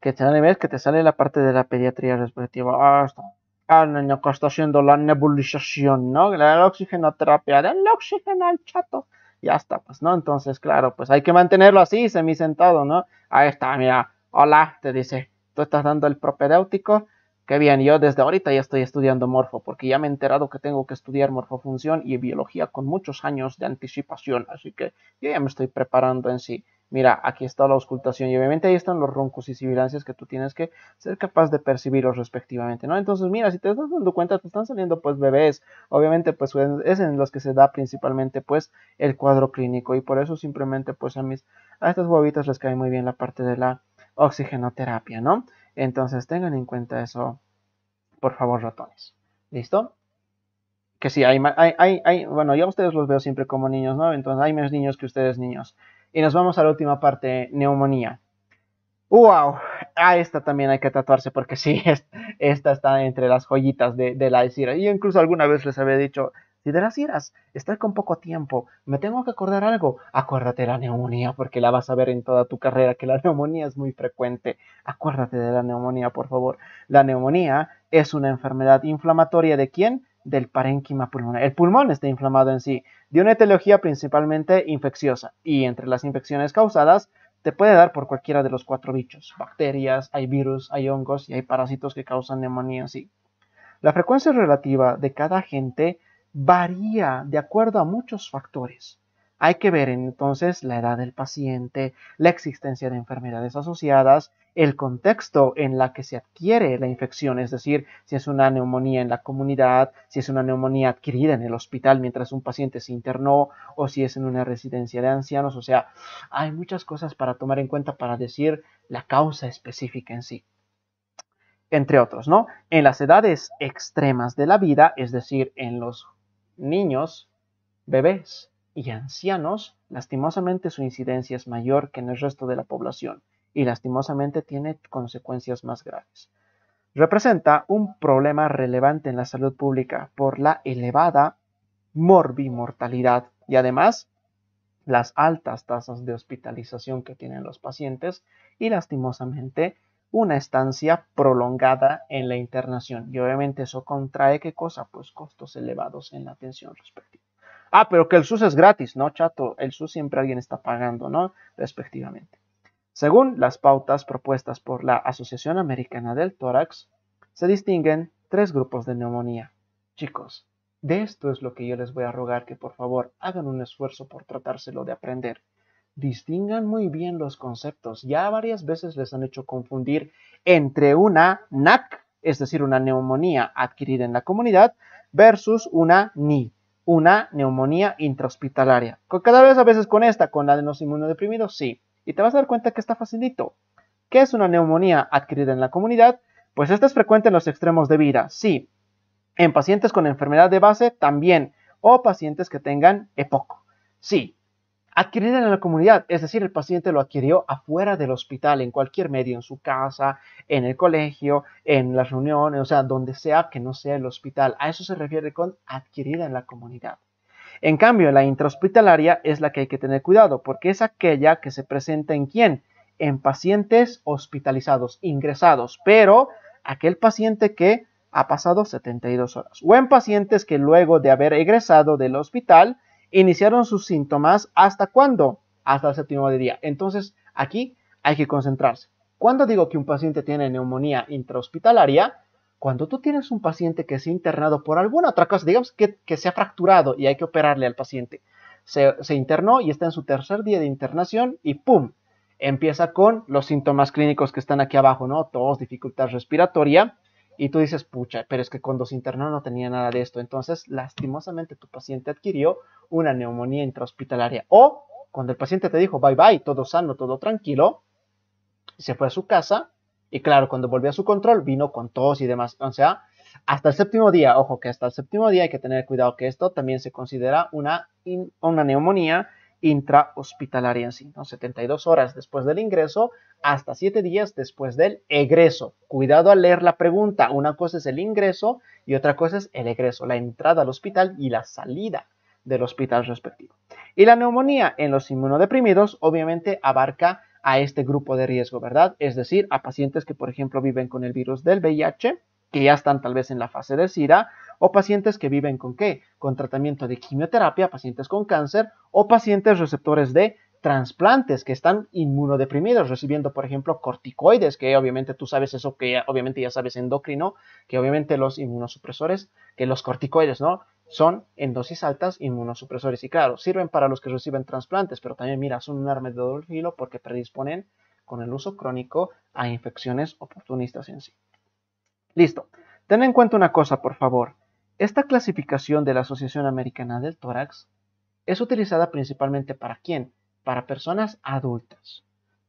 que te sale, Que te sale la parte de la pediatría respectiva. Ah, está. Ah, niño, que está haciendo la nebulización, ¿no? La oxigenoterapia, el oxígeno al chato. Ya está, pues, ¿no? Entonces, claro, pues hay que mantenerlo así, sentado ¿no? Ahí está, mira. Hola, te dice. Tú estás dando el propedéutico. Qué bien, yo desde ahorita ya estoy estudiando morfo, porque ya me he enterado que tengo que estudiar morfofunción y biología con muchos años de anticipación, así que yo ya me estoy preparando en sí mira, aquí está la auscultación y obviamente ahí están los roncos y sibilancias que tú tienes que ser capaz de percibirlos respectivamente, ¿no? Entonces, mira, si te estás dando cuenta, te están saliendo pues bebés, obviamente pues es en los que se da principalmente pues el cuadro clínico y por eso simplemente pues a mis, a estas huevitas les cae muy bien la parte de la oxigenoterapia, ¿no? Entonces tengan en cuenta eso, por favor, ratones. ¿Listo? que sí, hay, hay, hay, bueno, ya ustedes los veo siempre como niños, ¿no? Entonces hay más niños que ustedes niños. Y nos vamos a la última parte, neumonía. ¡Wow! A esta también hay que tatuarse porque sí, esta está entre las joyitas de, de la Esira. Y incluso alguna vez les había dicho, si de las iras estoy con poco tiempo, me tengo que acordar algo, acuérdate de la neumonía porque la vas a ver en toda tu carrera, que la neumonía es muy frecuente. Acuérdate de la neumonía, por favor. La neumonía es una enfermedad inflamatoria de quién? Del parénquima pulmonar. El pulmón está inflamado en sí, de una etiología principalmente infecciosa y entre las infecciones causadas te puede dar por cualquiera de los cuatro bichos, bacterias, hay virus, hay hongos y hay parásitos que causan neumonía sí. La frecuencia relativa de cada agente varía de acuerdo a muchos factores. Hay que ver entonces la edad del paciente, la existencia de enfermedades asociadas el contexto en la que se adquiere la infección, es decir, si es una neumonía en la comunidad, si es una neumonía adquirida en el hospital mientras un paciente se internó o si es en una residencia de ancianos, o sea, hay muchas cosas para tomar en cuenta para decir la causa específica en sí. Entre otros, ¿no? En las edades extremas de la vida, es decir, en los niños, bebés y ancianos, lastimosamente su incidencia es mayor que en el resto de la población y lastimosamente tiene consecuencias más graves. Representa un problema relevante en la salud pública por la elevada morbimortalidad y además las altas tasas de hospitalización que tienen los pacientes y lastimosamente una estancia prolongada en la internación. Y obviamente eso contrae qué cosa? Pues costos elevados en la atención respectiva. Ah, pero que el SUS es gratis, ¿no, chato? El SUS siempre alguien está pagando, ¿no? Respectivamente. Según las pautas propuestas por la Asociación Americana del Tórax, se distinguen tres grupos de neumonía. Chicos, de esto es lo que yo les voy a rogar que por favor hagan un esfuerzo por tratárselo de aprender. Distingan muy bien los conceptos. Ya varias veces les han hecho confundir entre una NAC, es decir, una neumonía adquirida en la comunidad, versus una NI, una neumonía intrahospitalaria. Cada vez a veces con esta, con la de los inmunodeprimidos, sí y te vas a dar cuenta que está facilito. ¿Qué es una neumonía adquirida en la comunidad? Pues esta es frecuente en los extremos de vida, sí. En pacientes con enfermedad de base también, o pacientes que tengan EPOC, sí. Adquirida en la comunidad, es decir, el paciente lo adquirió afuera del hospital, en cualquier medio, en su casa, en el colegio, en las reuniones, o sea, donde sea que no sea el hospital. A eso se refiere con adquirida en la comunidad. En cambio, la intrahospitalaria es la que hay que tener cuidado, porque es aquella que se presenta en quién? En pacientes hospitalizados, ingresados, pero aquel paciente que ha pasado 72 horas, o en pacientes que luego de haber egresado del hospital iniciaron sus síntomas, ¿hasta cuándo? Hasta el séptimo día. Entonces, aquí hay que concentrarse. Cuando digo que un paciente tiene neumonía intrahospitalaria, cuando tú tienes un paciente que se ha internado por alguna otra cosa, digamos que, se ha fracturado y hay que operarle al paciente, se, internó y está en su tercer día de internación y ¡pum! Empieza con los síntomas clínicos que están aquí abajo, ¿no? Tos, dificultad respiratoria, y tú dices, pucha, pero es que cuando se internó no tenía nada de esto. Entonces, lastimosamente, tu paciente adquirió una neumonía intrahospitalaria. O cuando el paciente te dijo, bye bye, todo sano, todo tranquilo, se fue a su casa y claro, cuando volvió a su control, vino con tos y demás. O sea, hasta el séptimo día, ojo que hasta el séptimo día hay que tener cuidado que esto también se considera una, una neumonía intrahospitalaria en sí, 72 horas después del ingreso hasta 7 días después del egreso. Cuidado al leer la pregunta, una cosa es el ingreso y otra cosa es el egreso, la entrada al hospital y la salida del hospital respectivo. Y la neumonía en los inmunodeprimidos obviamente abarca a este grupo de riesgo, ¿verdad? Es decir, a pacientes que, por ejemplo, viven con el virus del VIH, que ya están tal vez en la fase de SIDA, o pacientes que viven con qué? Con tratamiento de quimioterapia, pacientes con cáncer, o pacientes receptores de trasplantes que están inmunodeprimidos, recibiendo, por ejemplo, corticoides, que obviamente tú sabes eso, que obviamente ya sabes endocrino, que obviamente los inmunosupresores, que los corticoides, ¿no? son en dosis altas inmunosupresores y claro, sirven para los que reciben trasplantes, pero también mira, son un arma de doble filo porque predisponen con el uso crónico a infecciones oportunistas en sí. Listo. Ten en cuenta una cosa, por favor. Esta clasificación de la Asociación Americana del Tórax es utilizada principalmente para quién? Para personas adultas.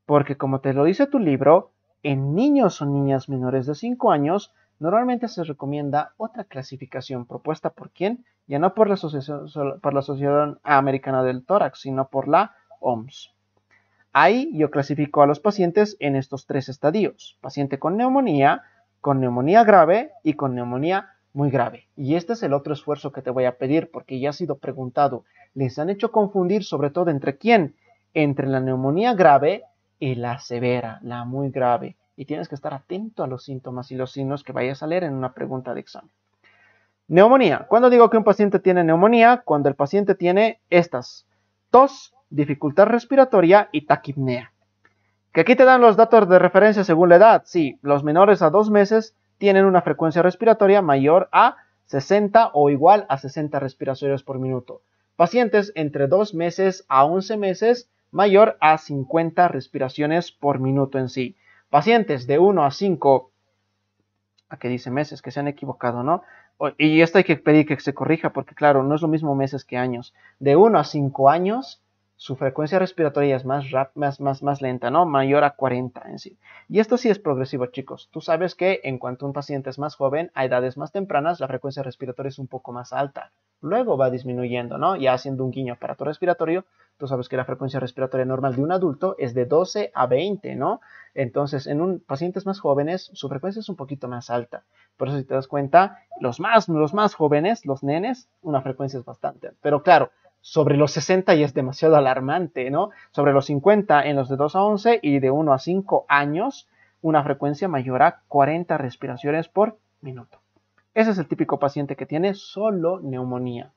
Porque como te lo dice tu libro, en niños o niñas menores de 5 años Normalmente se recomienda otra clasificación propuesta por quién, ya no por la, Asociación, Americana del Tórax, sino por la OMS. Ahí yo clasifico a los pacientes en estos tres estadios. Paciente con neumonía, con neumonía grave y con neumonía muy grave. Y este es el otro esfuerzo que te voy a pedir porque ya ha sido preguntado. Les han hecho confundir sobre todo entre quién, entre la neumonía grave y la severa, la muy grave y tienes que estar atento a los síntomas y los signos que vayas a leer en una pregunta de examen. Neumonía. Cuando digo que un paciente tiene neumonía, cuando el paciente tiene estas, tos, dificultad respiratoria y taquipnea. Que aquí te dan los datos de referencia según la edad. Sí, los menores a dos meses tienen una frecuencia respiratoria mayor a 60 o igual a 60 respiraciones por minuto. Pacientes entre 2 meses a 11 meses mayor a 50 respiraciones por minuto en sí pacientes de 1 a 5, a qué dice meses, que se han equivocado, ¿no? Y esto hay que pedir que se corrija, porque claro, no es lo mismo meses que años. De 1 a 5 años, su frecuencia respiratoria es más, rápida, más, más, más lenta, ¿no? Mayor a 40 en sí. Y esto sí es progresivo, chicos. Tú sabes que en cuanto un paciente es más joven, a edades más tempranas, la frecuencia respiratoria es un poco más alta. Luego va disminuyendo, ¿no? Ya haciendo un guiño aparato respiratorio, tú sabes que la frecuencia respiratoria normal de un adulto es de 12 a 20, ¿no? Entonces, en un, pacientes más jóvenes, su frecuencia es un poquito más alta. Por eso, si te das cuenta, los más, los más jóvenes, los nenes, una frecuencia es bastante. Pero claro, sobre los 60 y es demasiado alarmante, ¿no? Sobre los 50 en los de 2 a 11 y de 1 a 5 años, una frecuencia mayor a 40 respiraciones por minuto. Ese es el típico paciente que tiene solo neumonía.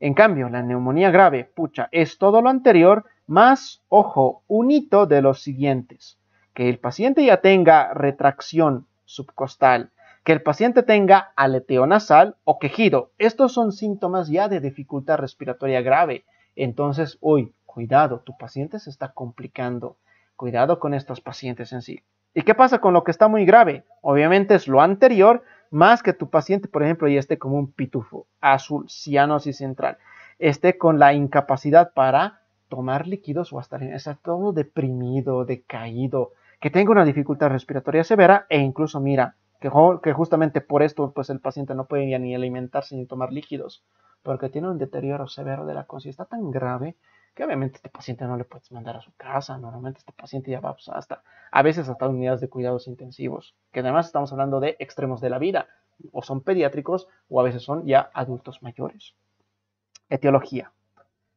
En cambio, la neumonía grave, pucha, es todo lo anterior, más, ojo, un hito de los siguientes. Que el paciente ya tenga retracción subcostal, que el paciente tenga aleteo nasal o quejido. Estos son síntomas ya de dificultad respiratoria grave. Entonces, uy, cuidado, tu paciente se está complicando. Cuidado con estos pacientes en sí. ¿Y qué pasa con lo que está muy grave? Obviamente es lo anterior, más que tu paciente, por ejemplo, y esté como un pitufo azul, cianosis central, esté con la incapacidad para tomar líquidos o hasta estar todo deprimido, decaído, que tenga una dificultad respiratoria severa e incluso mira, que, justamente por esto pues el paciente no puede ni alimentarse ni tomar líquidos, porque tiene un deterioro severo de la conciencia tan grave que obviamente este paciente no le puedes mandar a su casa, normalmente este paciente ya va pues, hasta, a veces hasta unidades de cuidados intensivos, que además estamos hablando de extremos de la vida, o son pediátricos o a veces son ya adultos mayores. Etiología.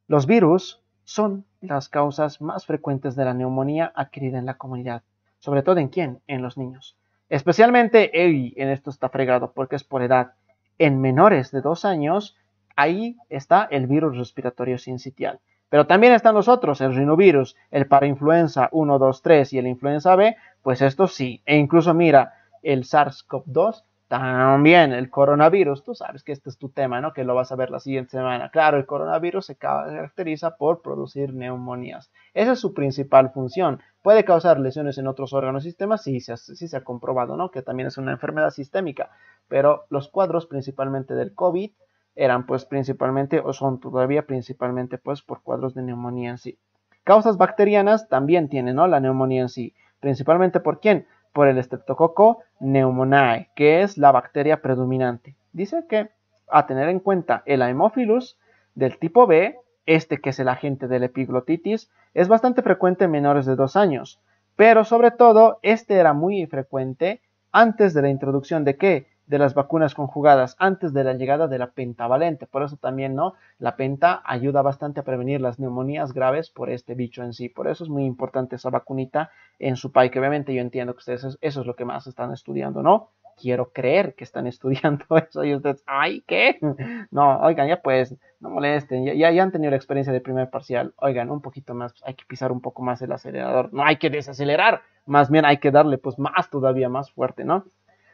Los virus son las causas más frecuentes de la neumonía adquirida en la comunidad, sobre todo en quién, en los niños. Especialmente, y en esto está fregado porque es por edad. En menores de dos años, ahí está el virus respiratorio sincitial. Pero también están los otros, el rinovirus, el parainfluenza 1, 2, 3 y el influenza B, pues estos sí. E incluso mira, el SARS-CoV-2, también el coronavirus. Tú sabes que este es tu tema, ¿no? Que lo vas a ver la siguiente semana. Claro, el coronavirus se caracteriza por producir neumonías. Esa es su principal función. Puede causar lesiones en otros órganos y sistemas, sí, sí se ha comprobado, ¿no? Que también es una enfermedad sistémica. Pero los cuadros principalmente del COVID eran pues principalmente o son todavía principalmente pues por cuadros de neumonía en sí. Causas bacterianas también tienen ¿no? la neumonía en sí, principalmente por quién? Por el Streptococcus pneumonae que es la bacteria predominante. Dice que a tener en cuenta el Haemophilus del tipo B, este que es el agente de la epiglotitis, es bastante frecuente en menores de dos años, pero sobre todo este era muy frecuente antes de la introducción de qué? de las vacunas conjugadas antes de la llegada de la pentavalente. Por eso también, ¿no? La penta ayuda bastante a prevenir las neumonías graves por este bicho en sí. Por eso es muy importante esa vacunita en su país, que obviamente yo entiendo que ustedes eso, es lo que más están estudiando, ¿no? Quiero creer que están estudiando eso y ustedes, ¡ay, qué! No, oigan, ya pues, no molesten, ya, ya, han tenido la experiencia de primer parcial, oigan, un poquito más, hay que pisar un poco más el acelerador, no hay que desacelerar, más bien hay que darle pues más todavía, más fuerte, ¿no?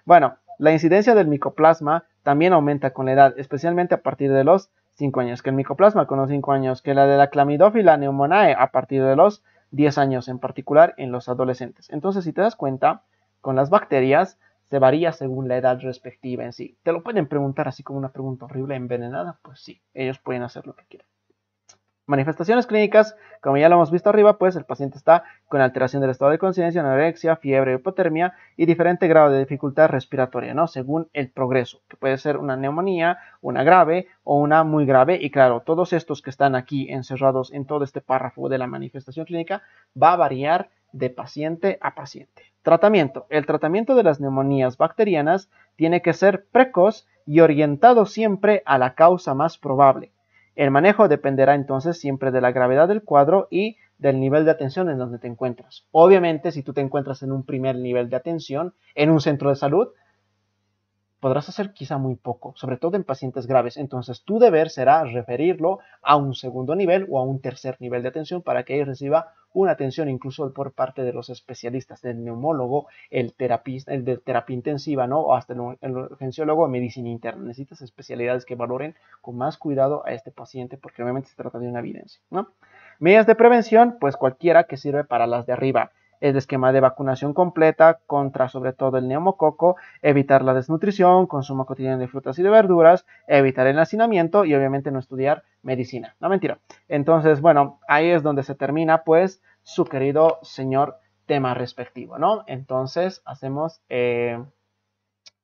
Bueno, la incidencia del micoplasma también aumenta con la edad, especialmente a partir de los 5 años, que el micoplasma con los 5 años, que la de la clamidófila neumonae a partir de los 10 años, en particular en los adolescentes. Entonces, si te das cuenta, con las bacterias se varía según la edad respectiva en sí. Te lo pueden preguntar así como una pregunta horrible envenenada, pues sí, ellos pueden hacer lo que quieran. Manifestaciones clínicas, como ya lo hemos visto arriba, pues el paciente está con alteración del estado de conciencia, anorexia, fiebre, hipotermia y diferente grado de dificultad respiratoria, ¿no? Según el progreso, que puede ser una neumonía, una grave o una muy grave. Y claro, todos estos que están aquí encerrados en todo este párrafo de la manifestación clínica va a variar de paciente a paciente. Tratamiento. El tratamiento de las neumonías bacterianas tiene que ser precoz y orientado siempre a la causa más probable. El manejo dependerá entonces siempre de la gravedad del cuadro y del nivel de atención en donde te encuentras. Obviamente, si tú te encuentras en un primer nivel de atención, en un centro de salud, podrás hacer quizá muy poco, sobre todo en pacientes graves. Entonces, tu deber será referirlo a un segundo nivel o a un tercer nivel de atención para que él reciba una atención incluso por parte de los especialistas, del neumólogo, el terapista, el de terapia intensiva, ¿no? O hasta el, urgenciólogo de medicina interna. Necesitas especialidades que valoren con más cuidado a este paciente porque obviamente se trata de una evidencia, ¿no? Medidas de prevención, pues cualquiera que sirve para las de arriba el esquema de vacunación completa contra sobre todo el neumococo, evitar la desnutrición, consumo cotidiano de frutas y de verduras, evitar el hacinamiento y obviamente no estudiar medicina. No mentira. Entonces, bueno, ahí es donde se termina pues su querido señor tema respectivo, ¿no? Entonces hacemos eh,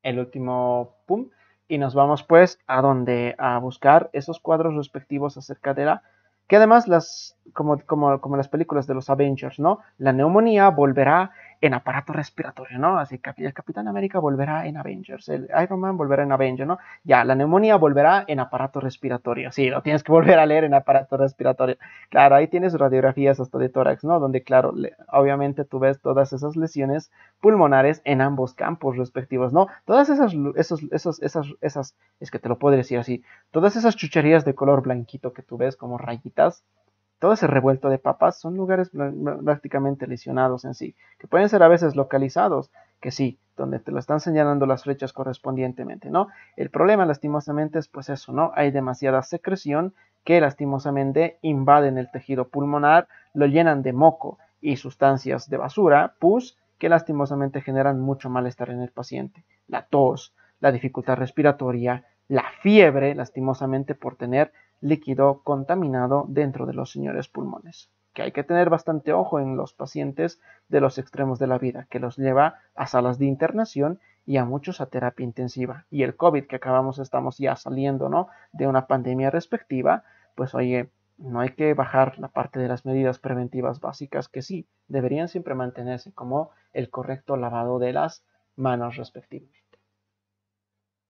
el último pum y nos vamos pues a donde a buscar esos cuadros respectivos acerca de la que además, las, como, como, las películas de los Avengers, ¿no? La neumonía volverá en aparato respiratorio, ¿no? Así que el Capitán América volverá en Avengers, el Iron Man volverá en Avengers, ¿no? Ya, la neumonía volverá en aparato respiratorio, sí, lo tienes que volver a leer en aparato respiratorio. Claro, ahí tienes radiografías hasta de tórax, ¿no? Donde, claro, obviamente tú ves todas esas lesiones pulmonares en ambos campos respectivos, ¿no? Todas esas, esos, esos, esas, esas, es que te lo puedo decir así, todas esas chucherías de color blanquito que tú ves como rayitas todo ese revuelto de papas son lugares prácticamente lesionados en sí, que pueden ser a veces localizados, que sí, donde te lo están señalando las flechas correspondientemente, ¿no? El problema lastimosamente es pues eso, ¿no? Hay demasiada secreción que lastimosamente invaden el tejido pulmonar, lo llenan de moco y sustancias de basura, pus, que lastimosamente generan mucho malestar en el paciente. La tos, la dificultad respiratoria, la fiebre, lastimosamente por tener líquido contaminado dentro de los señores pulmones, que hay que tener bastante ojo en los pacientes de los extremos de la vida, que los lleva a salas de internación y a muchos a terapia intensiva. Y el COVID que acabamos, estamos ya saliendo, ¿no? De una pandemia respectiva, pues oye, no hay que bajar la parte de las medidas preventivas básicas que sí deberían siempre mantenerse, como el correcto lavado de las manos respectivamente.